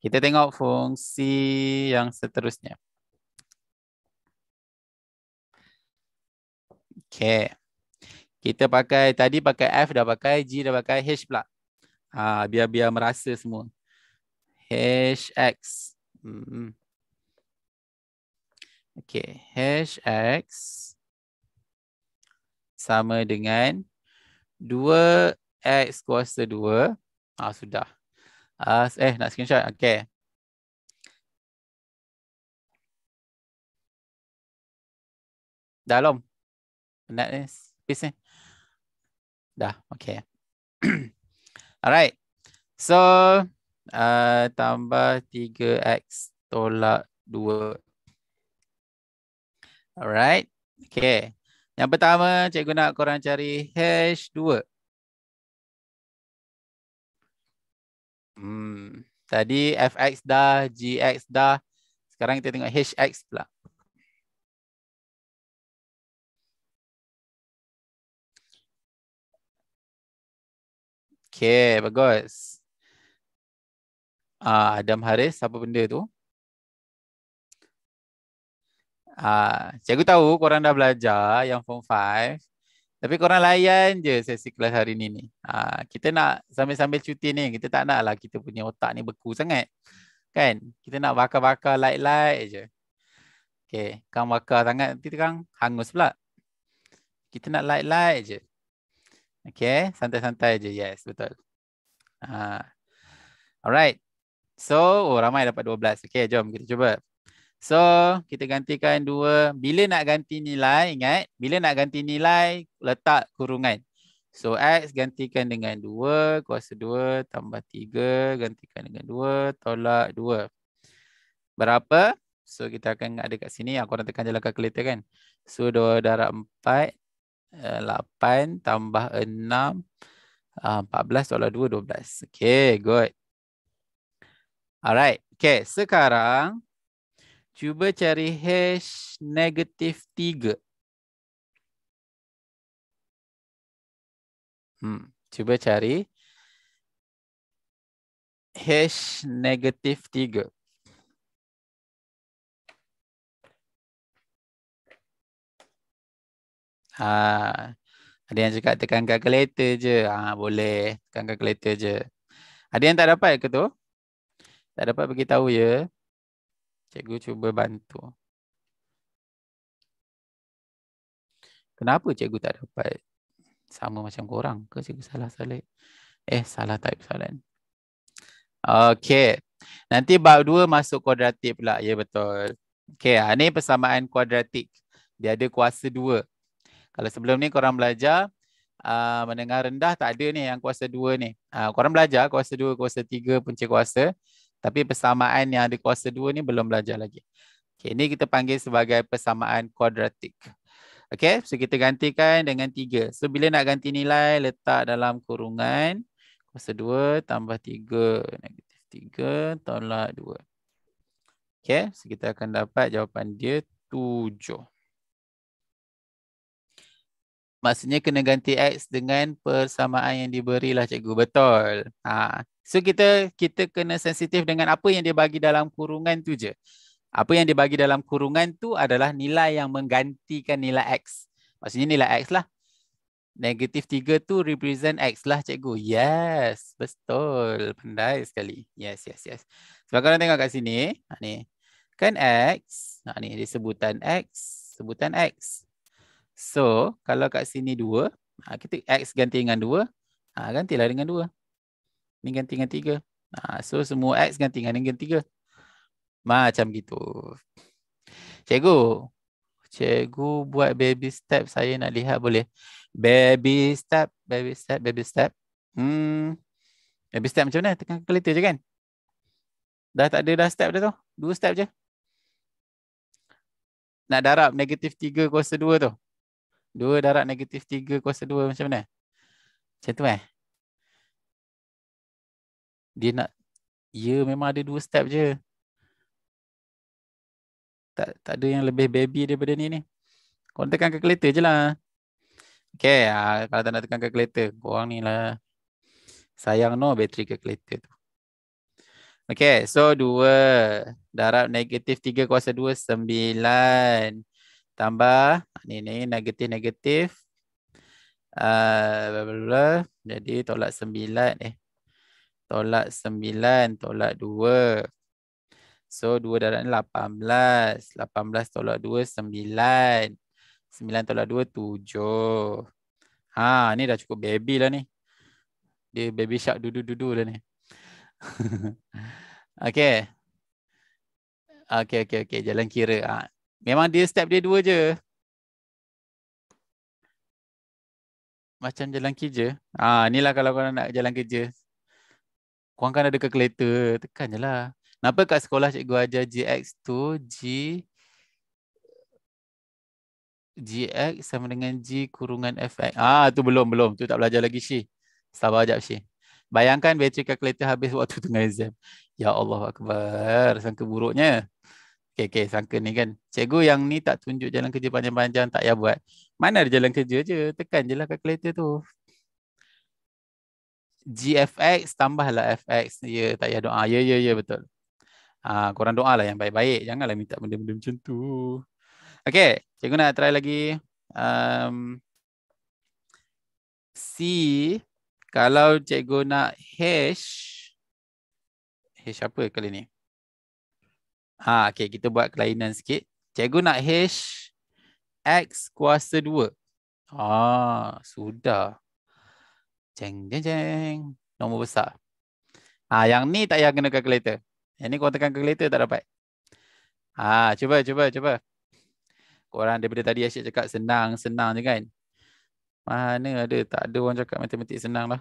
Kita tengok fungsi yang seterusnya. Okay. Kita pakai, tadi pakai F dah pakai, G dah pakai H pula. Ah, biar-biar merasa semua hash x. Hmm. Okay, hash x sama dengan 2x kuasa 2. Ah sudah. Ah uh, eh nak screenshot. Okay. Dalam. Penat ni. Peace ni. Dah. Okay. Alright. So, uh, tambah 3x tolak 2. Alright. Okay. Yang pertama, cikgu nak korang cari hash 2. Hmm. Tadi fx dah, gx dah. Sekarang kita tengok hx pula. Okay, bagus uh, Adam Haris apa benda tu. Uh, ah, cikgu tahu korang dah belajar yang form 5 tapi korang layan je sesi kelas hari ini. Ni. Uh, kita nak sambil-sambil cuti ni kita tak nak lah kita punya otak ni beku sangat. Kan? Kita nak bakar-bakar light-light je. Okay. Kang bakar sangat nanti kang hangus pula. Kita nak light-light je. Okay. Santai-santai je. Yes. Betul. Uh, alright. So, oh ramai dapat 12. Okay, jom kita cuba. So, kita gantikan dua. Bila nak ganti nilai, ingat. Bila nak ganti nilai, letak kurungan. So, X gantikan dengan 2. Kuasa 2 tambah 3. Gantikan dengan 2. Tolak 2. Berapa? So, kita akan ada kat sini. Aku orang tekan jalan calculator kan. So, 2 darab 4. 8 eh, tambah 6. 14 ah, tolak 2, 12. Okay, good. Alright. Okay. Sekarang. Cuba cari H negatif 3. Hmm, cuba cari. H negatif 3. Ha, ada yang cakap tekan calculator je. Ha, boleh. Tekan calculator je. Ada yang tak dapat ke tu? Tak dapat bagi tahu ya. Cikgu cuba bantu. Kenapa cikgu tak dapat sama macam korang ke cikgu salah salib? Eh salah type soalan. Okey. Nanti bab dua masuk kuadratik pula. Ya betul. Okey, ha, ni persamaan kuadratik. Dia ada kuasa dua. Kalau sebelum ni korang belajar uh, mendengar rendah tak ada ni yang kuasa dua ni. Uh, korang belajar kuasa dua, kuasa tiga, punca kuasa. Tapi persamaan yang ada kuasa dua ni belum belajar lagi. Okay, ini kita panggil sebagai persamaan kuadratik. Okay, so kita gantikan dengan tiga. So bila nak ganti nilai, letak dalam kurungan. Kuasa dua tambah tiga. Negatif tiga tolak dua. Okay, so kita akan dapat jawapan dia tujuh. Maksudnya kena ganti X dengan persamaan yang diberilah cikgu. Betul. Haa. So kita kita kena sensitif dengan apa yang dia bagi dalam kurungan tu je. Apa yang dia bagi dalam kurungan tu adalah nilai yang menggantikan nilai X. Maksudnya nilai X lah. Negatif 3 tu represent X lah cikgu. Yes, betul. Pandai sekali. Yes, yes, yes. Sebab kalau tengok kat sini, ha, ni. Kan X, nah ha, ni dia sebutan X, sebutan X. So, kalau kat sini 2, ha, kita X ganti dengan 2, gantilah dengan 2. Ni ganti dengan 3. Ah, so semua X ganti dengan dengan 3. Macam gitu. Cikgu. Cikgu buat baby step saya nak lihat boleh. Baby step, baby step, baby step. Hmm. Baby step macam mana? Tekan kalkulator je kan? Dah tak ada dah step dah tu. Dua step je. Nak darab negatif tiga kuasa dua tu. Dua darab negatif tiga kuasa dua macam mana? Macam tu eh dia nak ya memang ada dua step je tak tak ada yang lebih baby daripada ni ni kau tekan kalkulator je lah Okay, ah, kalau tak nak tekan kalkulator, korang ni lah. Sayang no bateri kalkulator tu. Okay, so dua darab negatif tiga kuasa dua sembilan Tambah, ni ni negatif-negatif. Uh, Jadi tolak sembilan eh tolak 9 tolak 2. So 2 darat ni 18. 18 tolak 2 9. 9 tolak 2 7. Ha ni dah cukup baby lah ni. Dia baby shark dudu-dudu lah ni. okay. Okay, okay, okay. Jalan kira. Ha. Memang dia step dia dua je. Macam jalan kerja. Ha, inilah kalau korang nak jalan kerja. Korang kan ada calculator, tekan je lah. Kenapa kat sekolah cikgu ajar GX tu, G... GX sama dengan G kurungan FX. Ah tu belum, belum. Tu tak belajar lagi, Syih. Sabar sekejap, Syih. Bayangkan bateri calculator habis waktu tengah exam. Ya Allah Akbar, sangka buruknya. Okay, okay, sangka ni kan. Cikgu yang ni tak tunjuk jalan kerja panjang-panjang, tak payah buat. Mana ada jalan kerja je, tekan je lah calculator tu. GFX tambahlah FX. Ya, tak payah doa. Ya, ya, ya, betul. Ha, korang doa lah yang baik-baik. Janganlah minta benda-benda macam tu. Okay, cikgu nak try lagi. Um, C, kalau cikgu nak hash hash apa kali ni? Ha, ah, okay, kita buat kelainan sikit. Cikgu nak hash X kuasa 2. Ah, sudah. Ceng, jeng jeng, Nombor besar. Ha, yang ni tak payah kena calculator. Yang ni korang tekan calculator tak dapat. Ha, cuba, cuba, cuba. Korang daripada tadi asyik cakap senang, senang je kan. Mana ada, tak ada orang cakap matematik senang lah.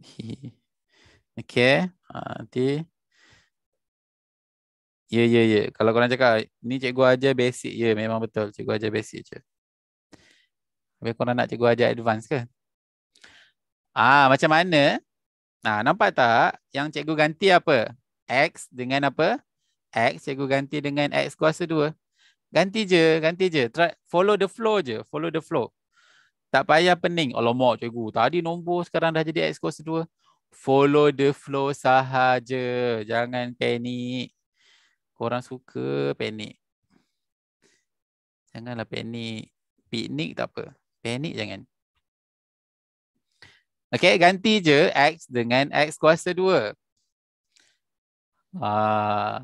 Okay, ha, nanti. Ya, yeah, ya, yeah, ya. Yeah. Kalau korang cakap, ni cikgu aja basic je. Yeah, memang betul, cikgu aja basic je. Habis korang nak cikgu aja advance ke? Ah macam mana? Nah nampak tak yang cikgu ganti apa? X dengan apa? X cikgu ganti dengan X kuasa 2. Ganti je, ganti je. Try, follow the flow je, follow the flow. Tak payah pening. Alamak cikgu, tadi nombor sekarang dah jadi X kuasa 2. Follow the flow sahaja. Jangan panik. Korang suka panik. Janganlah panik. Piknik tak apa. Panik jangan. Okay, ganti je x dengan x kuasa 2. Ah,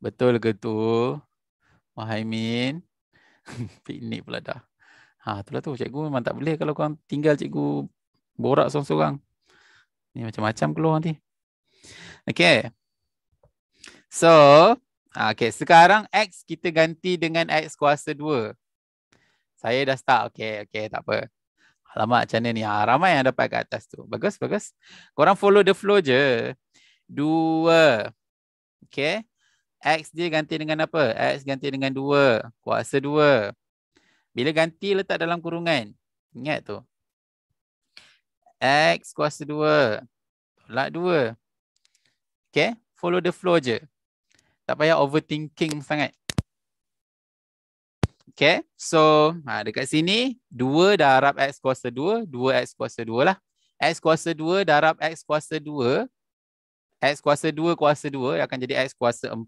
betul ke tu? Mohaimin. Piknik pula dah. Ha, lah tu cikgu memang tak boleh kalau korang tinggal cikgu borak seorang-seorang. Ni macam-macam keluar nanti. Okay. So, ha, okay, sekarang x kita ganti dengan x kuasa 2. Saya dah start. Okay, okay, tak apa. Alamak macam ni ni. Ah, ha, ramai yang dapat kat atas tu. Bagus, bagus. Korang follow the flow je. Dua. Okay. X dia ganti dengan apa? X ganti dengan dua. Kuasa dua. Bila ganti letak dalam kurungan. Ingat tu. X kuasa dua. Tolak dua. Okay. Follow the flow je. Tak payah overthinking sangat. Okay, so ha, dekat sini 2 darab X kuasa 2, 2 X kuasa 2 lah. X kuasa 2 darab X kuasa 2, X kuasa 2 kuasa 2 akan jadi X kuasa 4.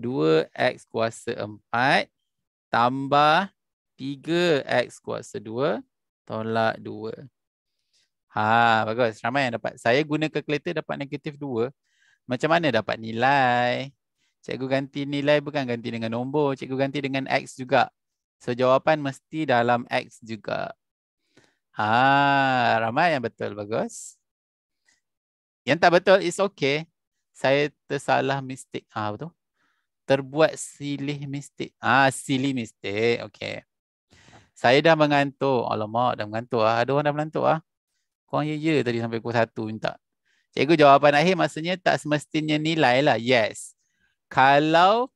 2 X kuasa 4 tambah 3 X kuasa 2 tolak 2. Ha, bagus. Ramai yang dapat. Saya guna kalkulator dapat negatif 2. Macam mana dapat nilai? Cikgu ganti nilai bukan ganti dengan nombor. Cikgu ganti dengan X juga. So jawapan mesti dalam X juga. Ha, ramai yang betul. Bagus. Yang tak betul, it's okay. Saya tersalah mistik. Ha, ah, tu Terbuat silih mistik. Ah, silih mistik. Okay. Saya dah mengantuk. Alamak, dah mengantuk. Ah. Ada orang dah melantuk. Ah. Korang ya-ya tadi sampai pukul satu minta. Cikgu jawapan akhir maksudnya tak semestinya nilai lah. Yes kalau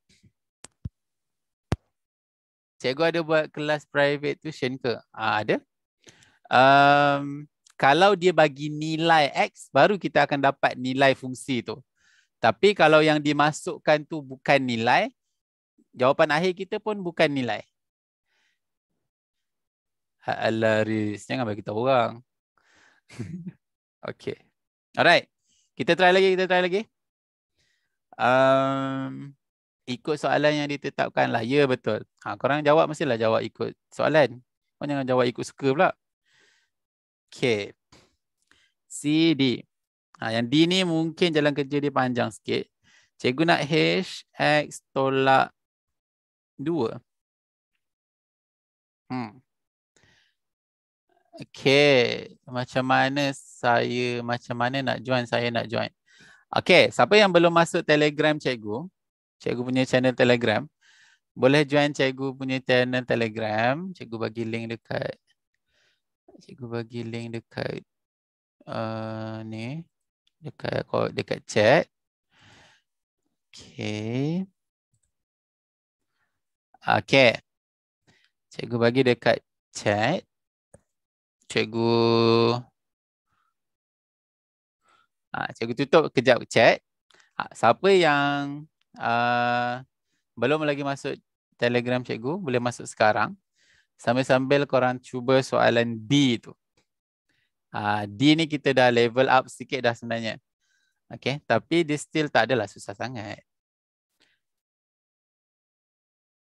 cikgu ada buat kelas private tuition ke? Ha, ada. Um, kalau dia bagi nilai X, baru kita akan dapat nilai fungsi tu. Tapi kalau yang dimasukkan tu bukan nilai, jawapan akhir kita pun bukan nilai. Alah Riz, bagi beritahu orang. okay. Alright. Kita try lagi, kita try lagi um, ikut soalan yang ditetapkan lah. Ya betul. Ha, korang jawab mestilah jawab ikut soalan. Korang jangan jawab ikut suka pula. Okay. C, D. Ha, yang D ni mungkin jalan kerja dia panjang sikit. Cikgu nak H, X tolak 2. Hmm. Okay. Macam mana saya, macam mana nak join, saya nak join. Okay, siapa yang belum masuk Telegram cikgu, cikgu punya channel Telegram, boleh join cikgu punya channel Telegram. Cikgu bagi link dekat. Cikgu bagi link dekat uh, ni. Dekat, dekat chat. Okay. Okay. Cikgu bagi dekat chat. Cikgu Ah, cikgu tutup kejap chat. Ah, siapa yang uh, belum lagi masuk Telegram cikgu, boleh masuk sekarang. Sambil-sambil korang cuba soalan D tu. Ah, D ni kita dah level up sikit dah sebenarnya. Okay, tapi dia still tak adalah susah sangat.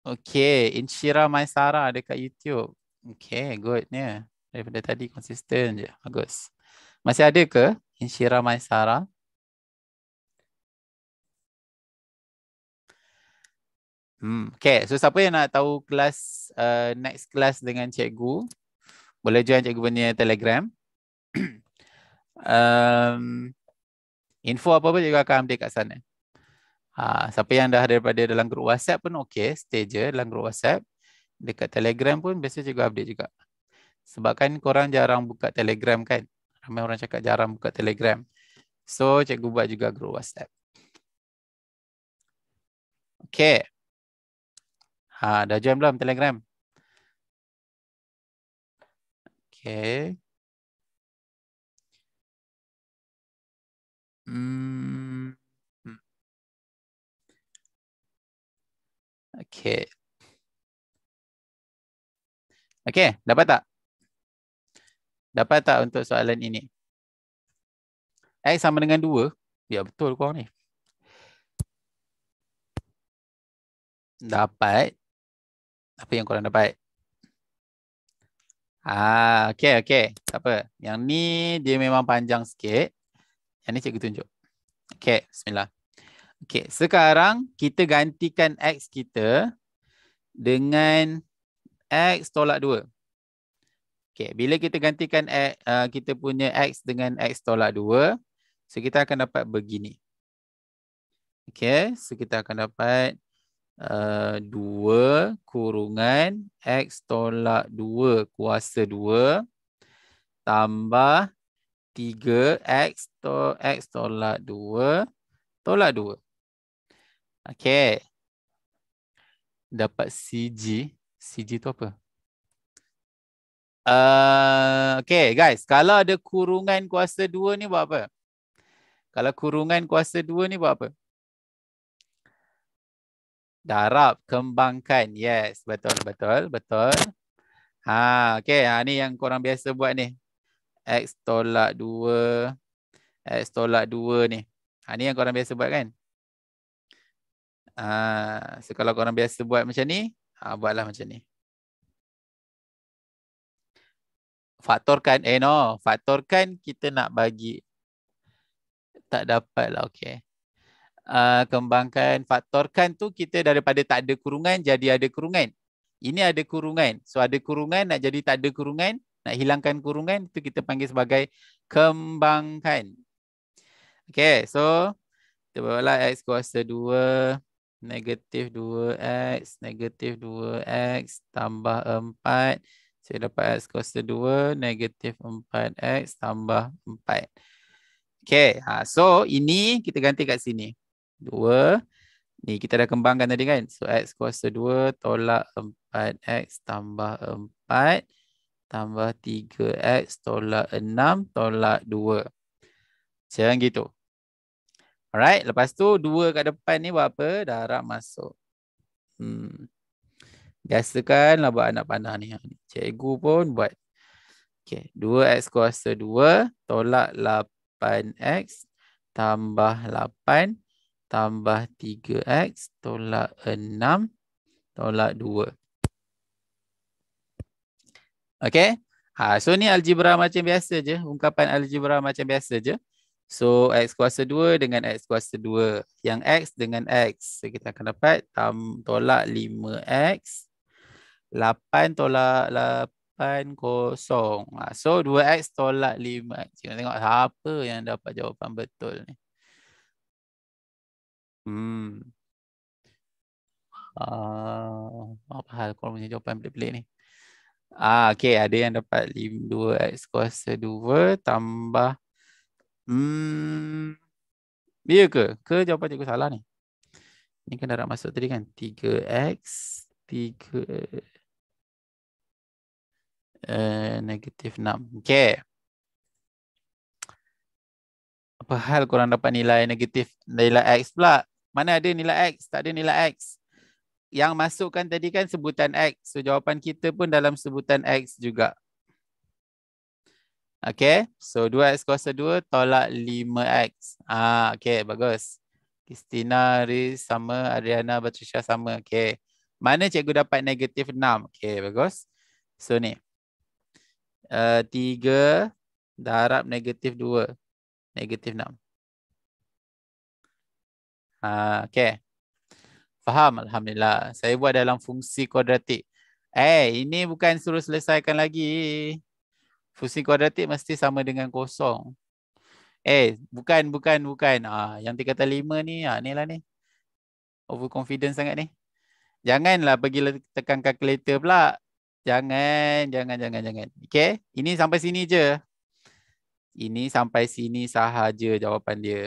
Okay, Inshira Maisara dekat YouTube. Okay, good ni. Daripada tadi konsisten je. Bagus. Masih ada ke Inshira Shira Maisara. Hmm. Okay, so siapa yang nak tahu kelas uh, next kelas dengan cikgu, boleh join cikgu punya telegram. um, info apa-apa cikgu akan update kat sana. Ha, siapa yang dah daripada dalam grup WhatsApp pun okay, stay je dalam grup WhatsApp. Dekat telegram pun biasa cikgu update juga. Sebab kan korang jarang buka telegram kan. Ramai orang cakap jarang buka Telegram. So, cikgu buat juga grup WhatsApp. Okay. Ha, dah join belum Telegram? Okay. Hmm. Hmm. Okay. Okay, dapat tak? Dapat tak untuk soalan ini? X eh, sama dengan 2. Ya betul korang ni. Dapat. Apa yang korang dapat? Ah, okay okay. Tak apa. Yang ni dia memang panjang sikit. Yang ni cikgu tunjuk. Okay bismillah. Okay sekarang kita gantikan x kita dengan x tolak 2. Okey, bila kita gantikan uh, kita punya x dengan x tolak 2, so kita akan dapat begini. Okey, so kita akan dapat uh, 2 kurungan x tolak 2 kuasa 2 tambah 3x to x tolak 2 tolak 2. Okey. Dapat CG. CG tu apa? Eh, okay guys, kalau ada kurungan kuasa 2 ni buat apa? Kalau kurungan kuasa 2 ni buat apa? Darab, kembangkan. Yes, betul, betul, betul. Ha, okay, ha, ni yang korang biasa buat ni. X tolak 2. X tolak 2 ni. Ha, ni yang korang biasa buat kan? Ha, so kalau korang biasa buat macam ni, ha, buatlah macam ni. faktorkan eh no faktorkan kita nak bagi tak dapat lah okey uh, ah, kembangkan faktorkan tu kita daripada tak ada kurungan jadi ada kurungan ini ada kurungan so ada kurungan nak jadi tak ada kurungan nak hilangkan kurungan tu kita panggil sebagai kembangkan okey so kita bawalah x kuasa 2 negatif 2x negatif 2x tambah 4 saya dapat X kuasa 2 negatif 4X tambah 4. Okay. Ha, so ini kita ganti kat sini. 2. Ni kita dah kembangkan tadi kan. So X kuasa 2 tolak 4X tambah 4 tambah 3X tolak 6 tolak 2. Macam gitu. Alright. Lepas tu 2 kat depan ni buat apa? Darab masuk. Hmm. Biasakan lah buat anak panah ni. Cikgu pun buat. Okay. 2x kuasa 2 tolak 8x tambah 8 tambah 3x tolak 6 tolak 2. Okay. Ha, so ni algebra macam biasa je. Ungkapan algebra macam biasa je. So x kuasa 2 dengan x kuasa 2. Yang x dengan x. So kita akan dapat tam, tolak 5 tolak 5x 8 tolak 8 kosong. Ah, so 2x tolak 5x. Kita tengok siapa yang dapat jawapan betul ni. Hmm. Uh, apa hal korang punya jawapan pelik-pelik ni? Ah, okay, ada yang dapat 2x kuasa 2 tambah. Hmm, ya ke? Ke jawapan cikgu salah ni? Ini kan darah masuk tadi kan? 3x. 3 Eh, negatif 6. Okey. Apa hal korang dapat nilai negatif nilai X pula? Mana ada nilai X? Tak ada nilai X. Yang masukkan tadi kan sebutan X. So jawapan kita pun dalam sebutan X juga. Okay. So 2X kuasa 2 tolak 5X. Ah, Okay bagus. Kristina, Riz sama. Ariana, Patricia sama. Okay. Mana cikgu dapat negatif 6? Okay bagus. So ni. 3 eh, darab negatif 2. Negatif 6. Uh, ha, okay. Faham? Alhamdulillah. Saya buat dalam fungsi kuadratik. Eh, hey, ini bukan suruh selesaikan lagi. Fungsi kuadratik mesti sama dengan kosong. Eh, hey, bukan, bukan, bukan. Ah, yang tiga kata ni, ah, ni lah ni. Overconfident sangat ni. Janganlah pergi tekan kalkulator. pula. Jangan, jangan, jangan, jangan. Okay? Ini sampai sini je. Ini sampai sini sahaja jawapan dia.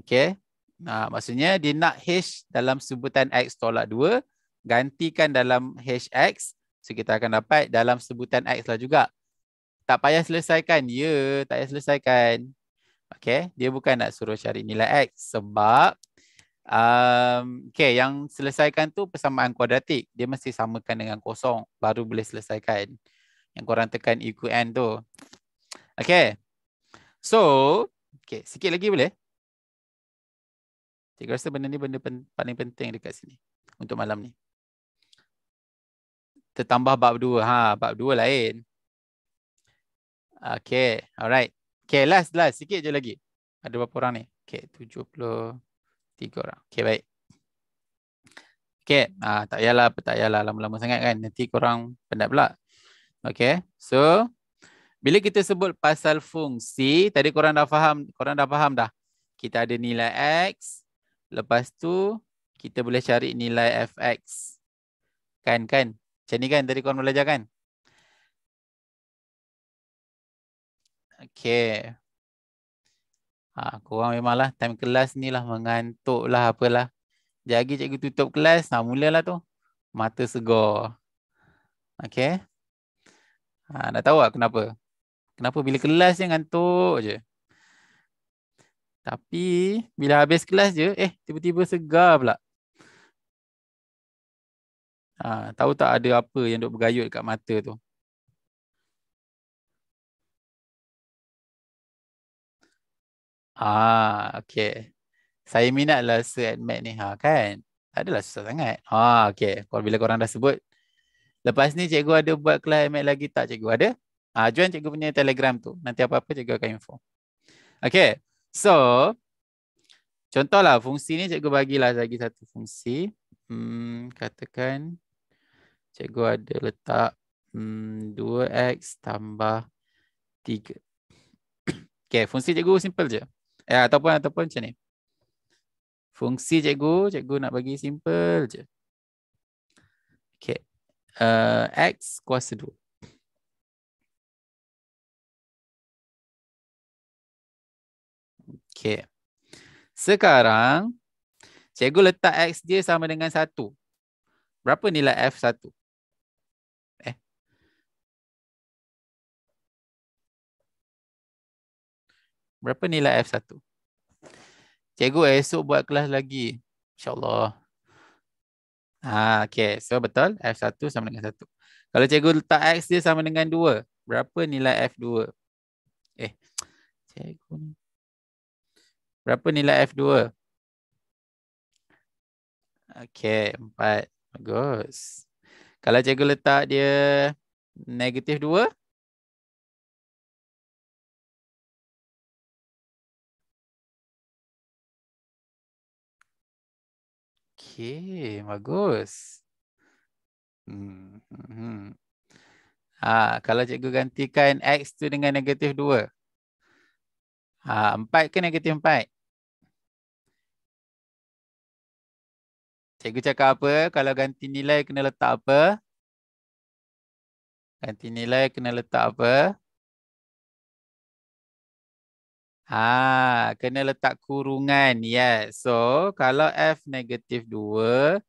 Okay? Nah, maksudnya dia nak H dalam sebutan X tolak 2. Gantikan dalam H X. So kita akan dapat dalam sebutan X lah juga. Tak payah selesaikan. Ya, tak payah selesaikan. Okay? Dia bukan nak suruh cari nilai X. Sebab um, okay, yang selesaikan tu persamaan kuadratik. Dia mesti samakan dengan kosong. Baru boleh selesaikan. Yang korang tekan EQN tu. Okay. So, okay, sikit lagi boleh? Cikgu rasa benda ni benda pen paling penting dekat sini. Untuk malam ni. Tertambah bab dua. Ha, bab dua lain. Okay, alright. Okay, last, last. Sikit je lagi. Ada berapa orang ni? Okay, puluh tiga orang. Okey, baik. Okey, hmm. ah, tak yalah, tak yalah, lama-lama sangat kan. Nanti korang pendat pula. Okey, so bila kita sebut pasal fungsi, tadi korang dah faham, korang dah faham dah. Kita ada nilai X, lepas tu kita boleh cari nilai FX. Kan, kan? Macam ni kan tadi korang belajar kan? Okey, Ah, korang memanglah time kelas ni lah mengantuk lah apalah. Jagi cikgu tutup kelas, ha, lah tu. Mata segar. Okay. Ha, dah tahu tak kenapa. Kenapa bila kelas ni ngantuk je. Tapi bila habis kelas je, eh tiba-tiba segar pula. Ha, tahu tak ada apa yang duk bergayut kat mata tu. Ah, okey. Saya minatlah lah Sir ni. Ha, kan? Tak adalah susah sangat. Ha, okey. Kalau bila korang dah sebut. Lepas ni cikgu ada buat kelas Matt lagi tak cikgu? Ada? Ha, join cikgu punya telegram tu. Nanti apa-apa cikgu akan info. Okey. So, contohlah fungsi ni cikgu bagilah lagi satu fungsi. Hmm, katakan cikgu ada letak hmm, 2x tambah 3. Okay, fungsi cikgu simple je. Ya, ataupun ataupun macam ni. Fungsi cikgu, cikgu nak bagi simple je. Okay. Uh, X kuasa 2. Okay. Sekarang, cikgu letak X dia sama dengan 1. Berapa nilai F 1? Berapa nilai F1? Cikgu esok buat kelas lagi. InsyaAllah. Ha, okay, so betul. F1 sama dengan 1. Kalau cikgu letak X dia sama dengan 2. Berapa nilai F2? Eh, cikgu ni. Berapa nilai F2? Okay, 4. Bagus. Kalau cikgu letak dia negatif 2? Okey, bagus. Hmm. hmm. Ha, kalau cikgu gantikan X tu dengan negatif 2. Ha, 4 ke negatif 4? Cikgu cakap apa? Kalau ganti nilai kena letak apa? Ganti nilai kena letak apa? Ha, kena letak kurungan. Yes. So, kalau F negatif 2,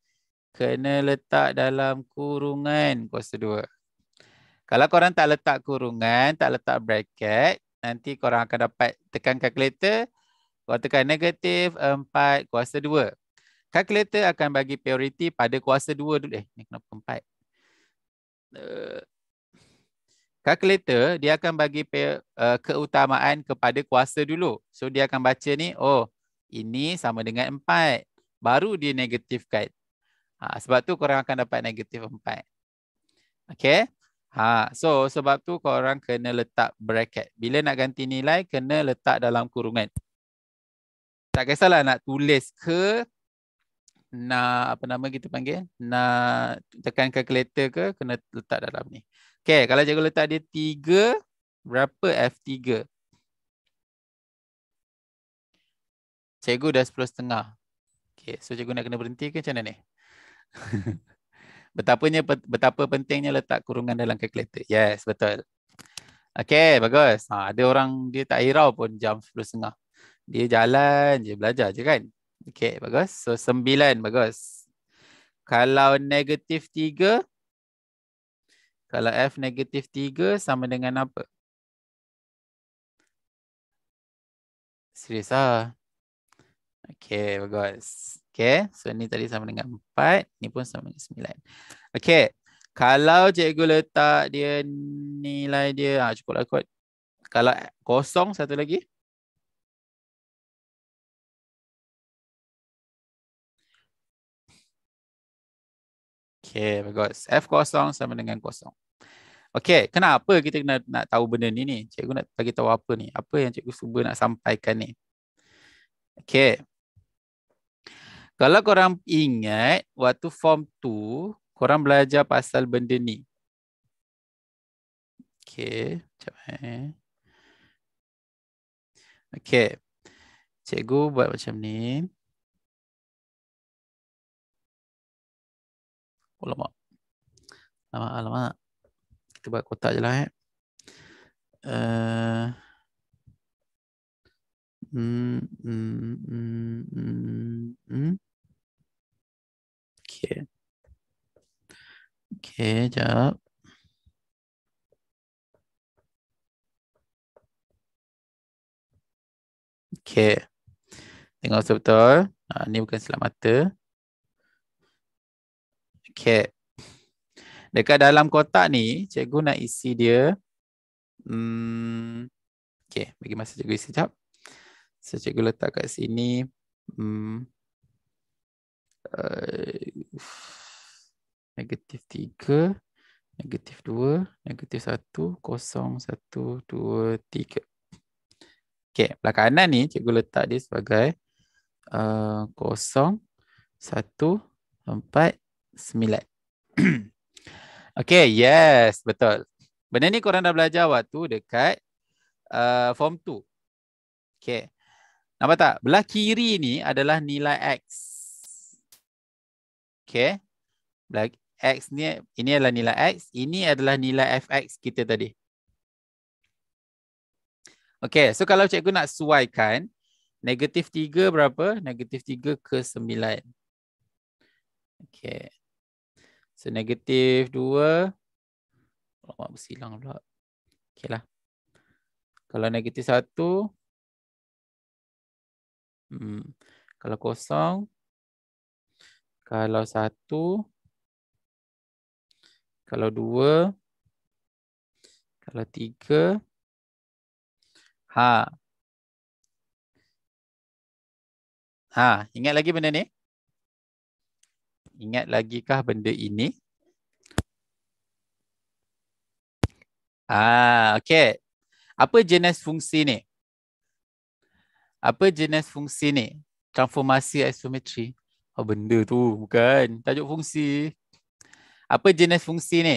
kena letak dalam kurungan kuasa 2. Kalau korang tak letak kurungan, tak letak bracket, nanti korang akan dapat tekan kalkulator, korang tekan negatif 4 kuasa 2. Kalkulator akan bagi prioriti pada kuasa 2 dulu. Eh, ni kenapa 4? calculator dia akan bagi eh, keutamaan kepada kuasa dulu. So dia akan baca ni, oh ini sama dengan 4. Baru dia negatifkan. Ha, sebab tu korang akan dapat negatif 4. Okay. Ha, so sebab tu korang kena letak bracket. Bila nak ganti nilai, kena letak dalam kurungan. Tak kisahlah nak tulis ke, nak apa nama kita panggil, nak tekan calculator ke, kena letak dalam ni. Okay, kalau cikgu letak dia 3, berapa F3? Cikgu dah 10 setengah. Okay, so cikgu nak kena berhenti ke macam mana ni? Betapanya, betapa pentingnya letak kurungan dalam kalkulator. Yes, betul. Okay, bagus. Ha, ada orang dia tak hirau pun jam 10 setengah. Dia jalan je, belajar je kan? Okay, bagus. So, 9, bagus. Kalau negatif 3, kalau F negatif 3 sama dengan apa? Serius lah. Okay, bagus. Okay, so ni tadi sama dengan 4. Ni pun sama dengan 9. Okay, kalau cikgu letak dia nilai dia. Ha, cukup lah kot. Kalau kosong satu lagi. Okay, bagus. F kosong sama dengan kosong. Okay, kenapa kita kena, nak tahu benda ni ni? Cikgu nak bagi tahu apa ni? Apa yang cikgu cuba nak sampaikan ni? Okay. Kalau korang ingat waktu form 2, korang belajar pasal benda ni. Okay, macam mana? Okay. Cikgu buat macam ni. Alamak. Alamak, alamak. Kita buat kotak je lah eh. Uh, hmm, hmm, hmm. mm, Okay. Okay, jawab. Okay. Tengok betul Ini ah, bukan selamat mata kit. Dekat dalam kotak ni, cikgu nak isi dia. Hmm, okay, bagi masa cikgu isi sekejap. So, cikgu letak kat sini. Hmm, uh, negatif 3, negatif 2, negatif 1, kosong 1, 2, 3. Okay, belah kanan ni cikgu letak dia sebagai uh, 0, 1, 4, Sembilan. okay, yes, betul. Benda ni korang dah belajar waktu dekat uh, form 2. Okay. Nampak tak? Belah kiri ni adalah nilai X. Okay. Belah X ni, ini adalah nilai X. Ini adalah nilai FX kita tadi. Okay, so kalau cikgu nak suaikan, negatif 3 berapa? Negatif 3 ke 9. Okay. So negatif 2. Alamak bersilang pula. Okeylah. Kalau negatif 1. Hmm. Kalau kosong. Kalau 1. Kalau 2. Kalau 3. Ha. Ha, ingat lagi benda ni? ingat lagikah benda ini? Ah, okey. Apa jenis fungsi ni? Apa jenis fungsi ni? Transformasi isometri. Oh, benda tu bukan tajuk fungsi. Apa jenis fungsi ni?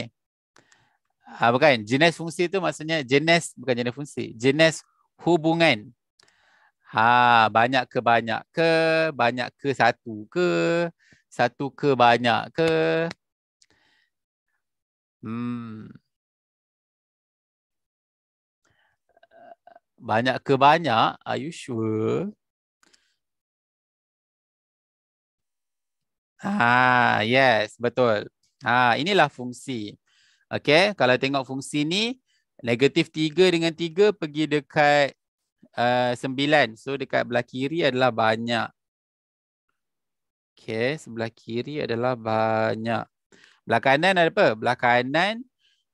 Ah, bukan. Jenis fungsi tu maksudnya jenis bukan jenis fungsi. Jenis hubungan. Ha, banyak ke banyak ke, banyak ke satu ke, satu ke banyak ke? Hmm. Banyak ke banyak? Are you sure? Ah, yes, betul. Ha, ah, inilah fungsi. Okay, kalau tengok fungsi ni negatif 3 dengan 3 pergi dekat uh, eh, 9. So dekat belah kiri adalah banyak. Okay, sebelah kiri adalah banyak. Belakangan ada apa? Belakangan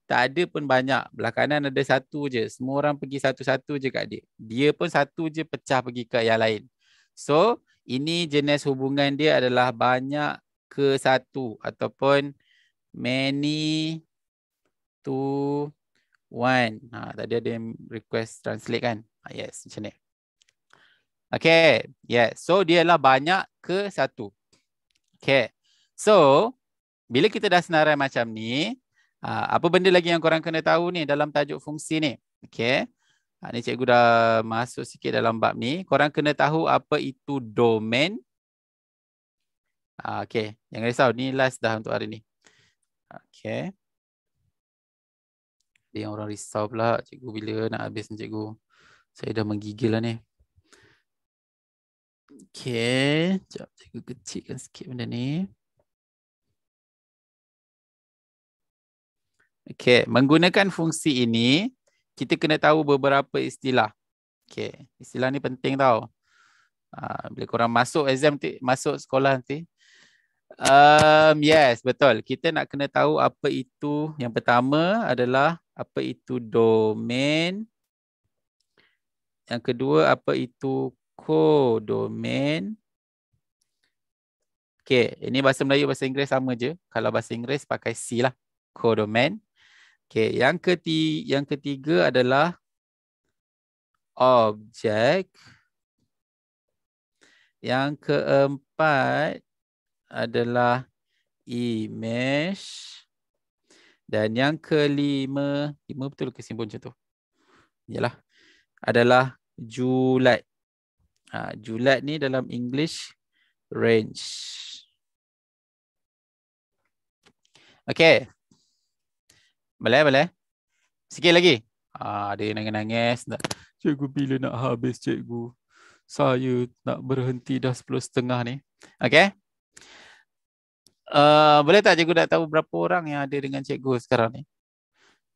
tak ada pun banyak. Belakangan ada satu je. Semua orang pergi satu-satu je kat dia. Dia pun satu je pecah pergi ke yang lain. So, ini jenis hubungan dia adalah banyak ke satu ataupun many to one. Ha, tadi ada yang request translate kan? Ah, yes, macam ni. Okay, yes. So, dia adalah banyak ke satu. Okay. So, bila kita dah senarai macam ni, ah, apa benda lagi yang korang kena tahu ni dalam tajuk fungsi ni? Okay. Ah, ni cikgu dah masuk sikit dalam bab ni. Korang kena tahu apa itu domain. Ah, okay. yang risau. Ni last dah untuk hari ni. Okay. yang orang risau pula cikgu bila nak habis ni cikgu. Saya dah menggigil lah ni. Okay, sekejap saya kecilkan sikit benda ni. Okay, menggunakan fungsi ini, kita kena tahu beberapa istilah. Okay, istilah ni penting tau. Uh, bila korang masuk exam nanti, masuk sekolah nanti. Um, yes, betul. Kita nak kena tahu apa itu. Yang pertama adalah apa itu domain. Yang kedua apa itu codomain. Okay, ini bahasa Melayu, bahasa Inggeris sama je. Kalau bahasa Inggeris pakai C lah. Codomain. Okay, yang ketiga, yang ketiga adalah objek. Yang keempat adalah image. Dan yang kelima, lima betul kesimpulan macam tu. Yalah. Adalah julat. Ha, julat ni dalam English range. Okay. Boleh, boleh. Sikit lagi. Ha, dia nangis-nangis. Cikgu bila nak habis cikgu? Saya nak berhenti dah 10 setengah ni. Okay. Uh, boleh tak cikgu dah tahu berapa orang yang ada dengan cikgu sekarang ni?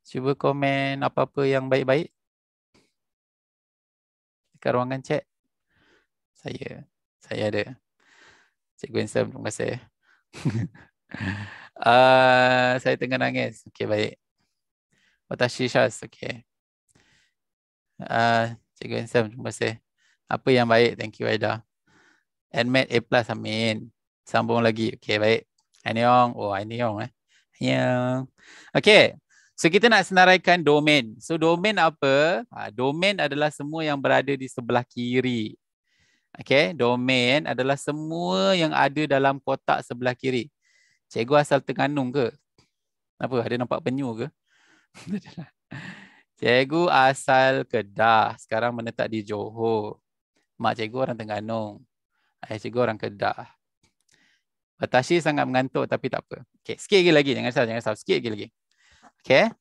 Cuba komen apa-apa yang baik-baik. Dekat ruangan cik saya saya ada cikgu Insan terima kasih uh, saya tengah nangis Okay baik watashi shas okey uh, cikgu Insam terima kasih apa yang baik thank you Aida admit A plus amin sambung lagi Okay baik Anyong, oh Anyong eh. Anyong. Okay, So kita nak senaraikan domain. So domain apa? Ha, domain adalah semua yang berada di sebelah kiri. Okay, domain adalah semua yang ada dalam kotak sebelah kiri. Cikgu asal terganung ke? Apa, ada nampak penyu ke? cikgu asal Kedah. Sekarang menetap di Johor. Mak cikgu orang Terengganu. Ayah cikgu orang Kedah. Batasi sangat mengantuk tapi tak apa. Okay, sikit lagi lagi. Jangan risau, jangan risau. Sikit lagi lagi. Okay.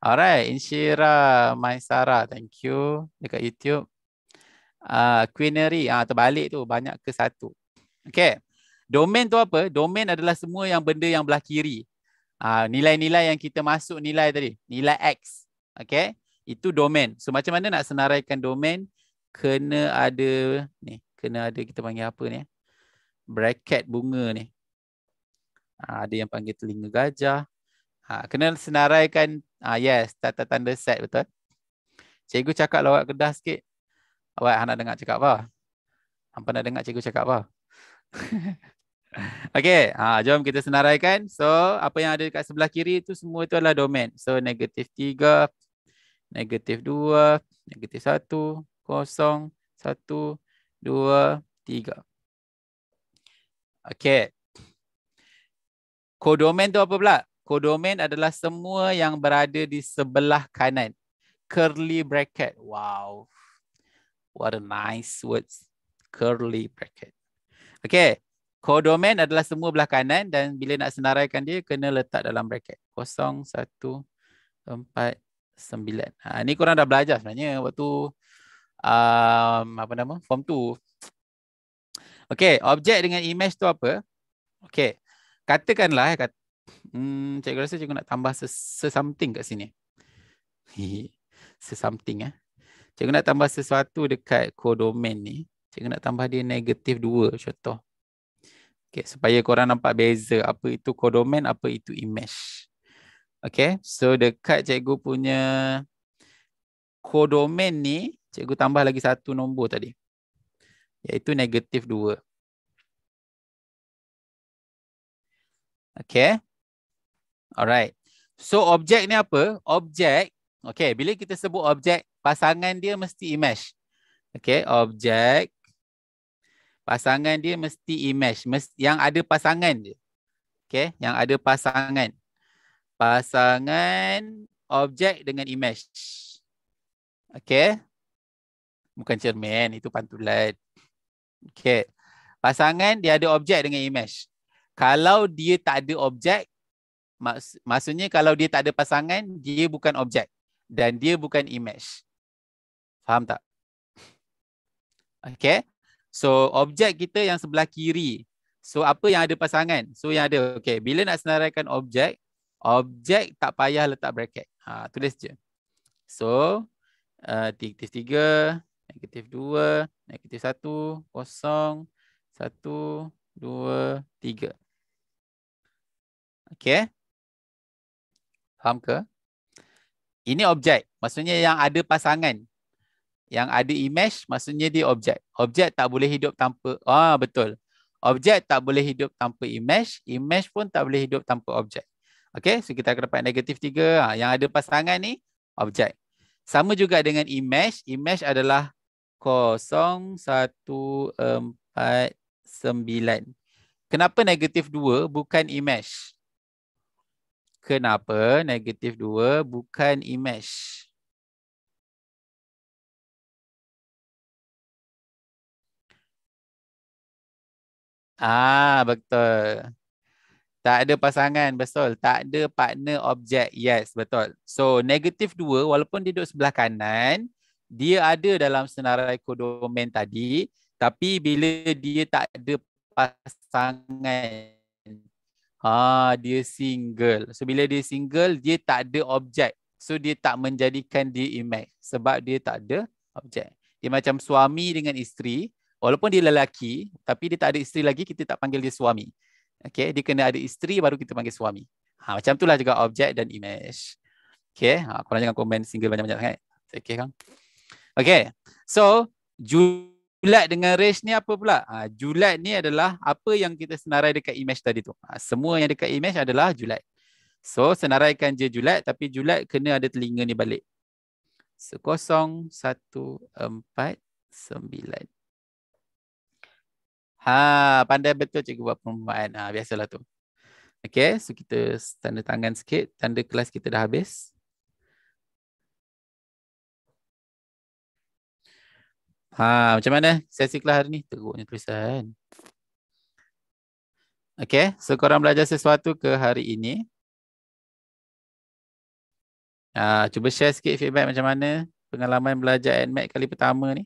Alright, Insyirah, Maisara, thank you. Dekat YouTube uh, ah, quinary uh, ah, terbalik tu banyak ke satu. Okey. Domain tu apa? Domain adalah semua yang benda yang belah kiri. Ah, nilai-nilai uh, yang kita masuk nilai tadi, nilai x. Okey. Itu domain. So macam mana nak senaraikan domain? Kena ada ni, kena ada kita panggil apa ni? Eh? Bracket bunga ni. Uh, ada yang panggil telinga gajah. Ha, kena senaraikan ah yes tata tanda set betul. Cikgu cakap lawak kedah sikit. Awak hana dengar cakap apa? Hampa nak dengar cikgu cakap apa? Okey, ha, jom kita senaraikan. So, apa yang ada dekat sebelah kiri itu semua itu adalah domain. So, negatif 3, negatif 2, negatif 1, 0, 1, 2, 3. Okey. Kodomain tu apa pula? Kodomain adalah semua yang berada di sebelah kanan. Curly bracket. Wow. What a nice words. Curly bracket. Okay. Kodomen adalah semua belah kanan dan bila nak senaraikan dia, kena letak dalam bracket. Kosong, satu, empat, sembilan. Ha, ni korang dah belajar sebenarnya waktu um, apa nama? Form 2. Okay. Objek dengan image tu apa? Okay. Katakanlah, kat, hmm, cikgu rasa cikgu nak tambah sesamting kat sini. sesamting eh. Cikgu nak tambah sesuatu dekat kodomen ni. Cikgu nak tambah dia negatif dua, contoh. Okay, supaya korang nampak beza apa itu kodomen, apa itu image. Okay, so dekat cikgu punya kodomen ni, cikgu tambah lagi satu nombor tadi. Iaitu negatif dua. Okay. Alright. So objek ni apa? Objek, okay, bila kita sebut objek, pasangan dia mesti image. Okay, objek. Pasangan dia mesti image. Mesti, yang ada pasangan dia. Okay, yang ada pasangan. Pasangan objek dengan image. Okay. Bukan cermin, itu pantulan. Okay. Pasangan dia ada objek dengan image. Kalau dia tak ada objek, maks maksudnya kalau dia tak ada pasangan, dia bukan objek. Dan dia bukan image. Faham tak? Okay. So objek kita yang sebelah kiri. So apa yang ada pasangan? So yang ada. Okay. Bila nak senaraikan objek. Objek tak payah letak bracket. Ha, tulis je. So. Eh, negatif uh, tiga. Negatif dua. Negatif satu. Kosong. Satu. Dua. Tiga. Okay. Faham ke? Ini objek. Maksudnya yang ada pasangan yang ada image maksudnya dia objek. Objek tak boleh hidup tanpa ah betul. Objek tak boleh hidup tanpa image, image pun tak boleh hidup tanpa objek. Okey, so kita akan dapat negatif 3. Ha, yang ada pasangan ni objek. Sama juga dengan image, image adalah 0149. Kenapa negatif 2 bukan image? Kenapa negatif 2 bukan image? Ah betul. Tak ada pasangan, betul. Tak ada partner objek. Yes, betul. So negatif dua, walaupun dia duduk sebelah kanan, dia ada dalam senarai kodomen tadi. Tapi bila dia tak ada pasangan, ha, dia single. So bila dia single, dia tak ada objek. So dia tak menjadikan dia image. Sebab dia tak ada objek. Dia macam suami dengan isteri. Walaupun dia lelaki, tapi dia tak ada isteri lagi, kita tak panggil dia suami. Okay, dia kena ada isteri, baru kita panggil suami. Ha, macam itulah juga objek dan image. Okay, ha, korang jangan komen single banyak-banyak sangat. Okay, kan? Okay, so julat dengan race ni apa pula? Ha, julat ni adalah apa yang kita senarai dekat image tadi tu. Ha, semua yang dekat image adalah julat. So, senaraikan je julat, tapi julat kena ada telinga ni balik. So, kosong, satu, empat, sembilan. Ha, pandai betul cikgu buat perempuan. Ha, biasalah tu. Okay, so kita tanda tangan sikit. Tanda kelas kita dah habis. Ha, macam mana sesi kelas hari ni? Teruknya tulisan. Okay, so korang belajar sesuatu ke hari ini? Ha, cuba share sikit feedback macam mana pengalaman belajar NMAT kali pertama ni.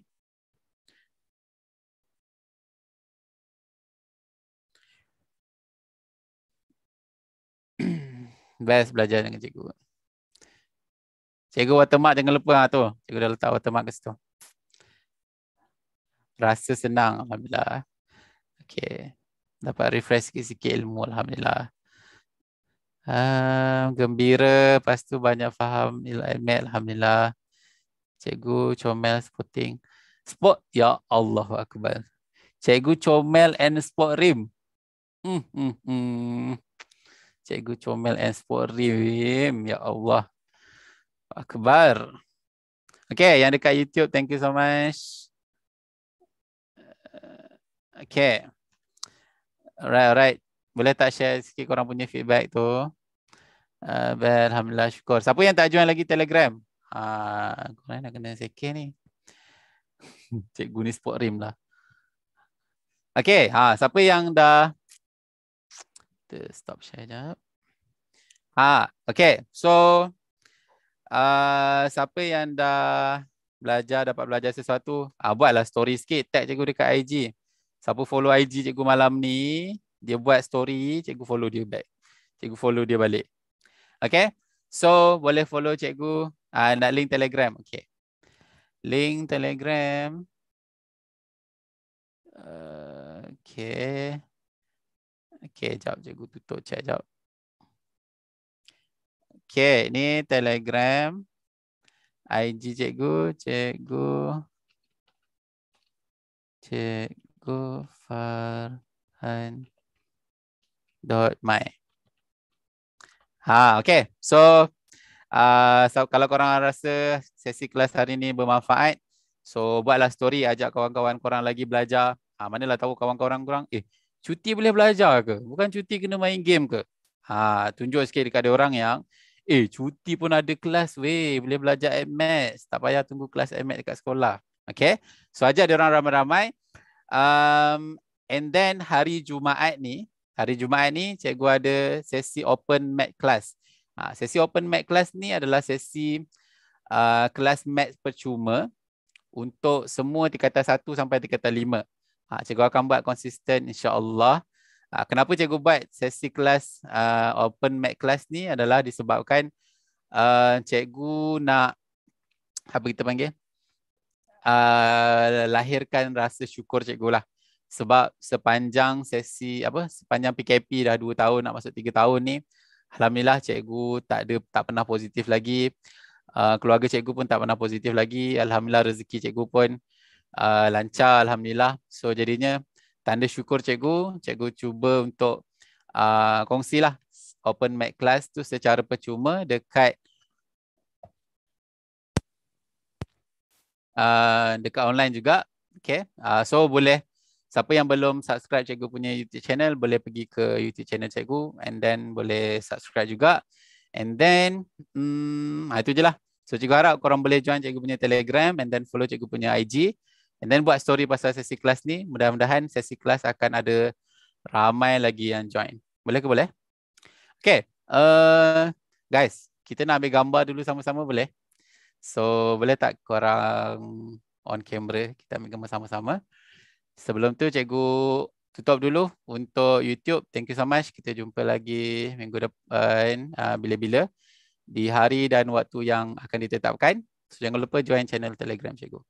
best belajar dengan cikgu. Cikgu watermark jangan lupa lah tu. Cikgu dah letak watermark ke situ. Rasa senang alhamdulillah. Okay, Dapat refresh sikit, sikit ilmu alhamdulillah. Uh, gembira lepas tu banyak faham ilmu alhamdulillah. Cikgu comel sporting. Sport ya Allah akbar. Cikgu comel and sport rim. Hmm hmm hmm. Cikgu Comel and Sport Rim. Ya Allah. Akbar. Okay, yang dekat YouTube, thank you so much. Eh, okay. Alright, alright. Boleh tak share sikit korang punya feedback tu? Uh, Alhamdulillah, syukur. Siapa yang tak join lagi Telegram? Uh, korang nak kena seke ni. Cikgu ni sport rim lah. Okay, ha, siapa yang dah kita stop share jap. Ha, okay. So, uh, siapa yang dah belajar, dapat belajar sesuatu, uh, buatlah story sikit. Tag cikgu dekat IG. Siapa follow IG cikgu malam ni, dia buat story, cikgu follow dia back. Cikgu follow dia balik. Okay. So, boleh follow cikgu. Uh, nak link telegram. Okay. Link telegram. Uh, okay. Okay, jap cikgu tutup chat jap. Okay, ni telegram. IG cikgu, cikgu. Cikgu Farhan. Dot my. Ha, okay. So, uh, so kalau korang rasa sesi kelas hari ni bermanfaat, so buatlah story ajak kawan-kawan korang lagi belajar. Ha, manalah tahu kawan-kawan korang, eh, cuti boleh belajar ke? Bukan cuti kena main game ke? Ha, tunjuk sikit dekat dia orang yang eh cuti pun ada kelas weh, boleh belajar at maths. Tak payah tunggu kelas at maths dekat sekolah. Okay. So ajak dia orang ramai-ramai. Um, and then hari Jumaat ni, hari Jumaat ni cikgu ada sesi open mat class. Ha, sesi open mat class ni adalah sesi uh, kelas math percuma untuk semua tingkatan 1 sampai tingkatan Ha, cikgu akan buat konsisten insyaAllah. Ha, kenapa cikgu buat sesi kelas uh, open mat kelas ni adalah disebabkan uh, cikgu nak apa kita panggil? Uh, lahirkan rasa syukur cikgu lah. Sebab sepanjang sesi apa sepanjang PKP dah 2 tahun nak masuk 3 tahun ni Alhamdulillah cikgu tak ada tak pernah positif lagi. Uh, keluarga cikgu pun tak pernah positif lagi. Alhamdulillah rezeki cikgu pun uh, uh, lancar alhamdulillah. So jadinya tanda syukur cikgu, cikgu cuba untuk uh, kongsilah open mic class tu secara percuma dekat Uh, dekat online juga okay. uh, So boleh Siapa yang belum subscribe cikgu punya YouTube channel Boleh pergi ke YouTube channel cikgu And then boleh subscribe juga And then um, Itu je lah So cikgu harap korang boleh join cikgu punya Telegram And then follow cikgu punya IG And then buat story pasal sesi kelas ni. Mudah-mudahan sesi kelas akan ada ramai lagi yang join. Boleh ke boleh? Okay. Uh, guys, kita nak ambil gambar dulu sama-sama boleh? So, boleh tak korang on camera kita ambil gambar sama-sama? Sebelum tu, cikgu tutup dulu untuk YouTube. Thank you so much. Kita jumpa lagi minggu depan uh, bila-bila di hari dan waktu yang akan ditetapkan. So, jangan lupa join channel Telegram cikgu.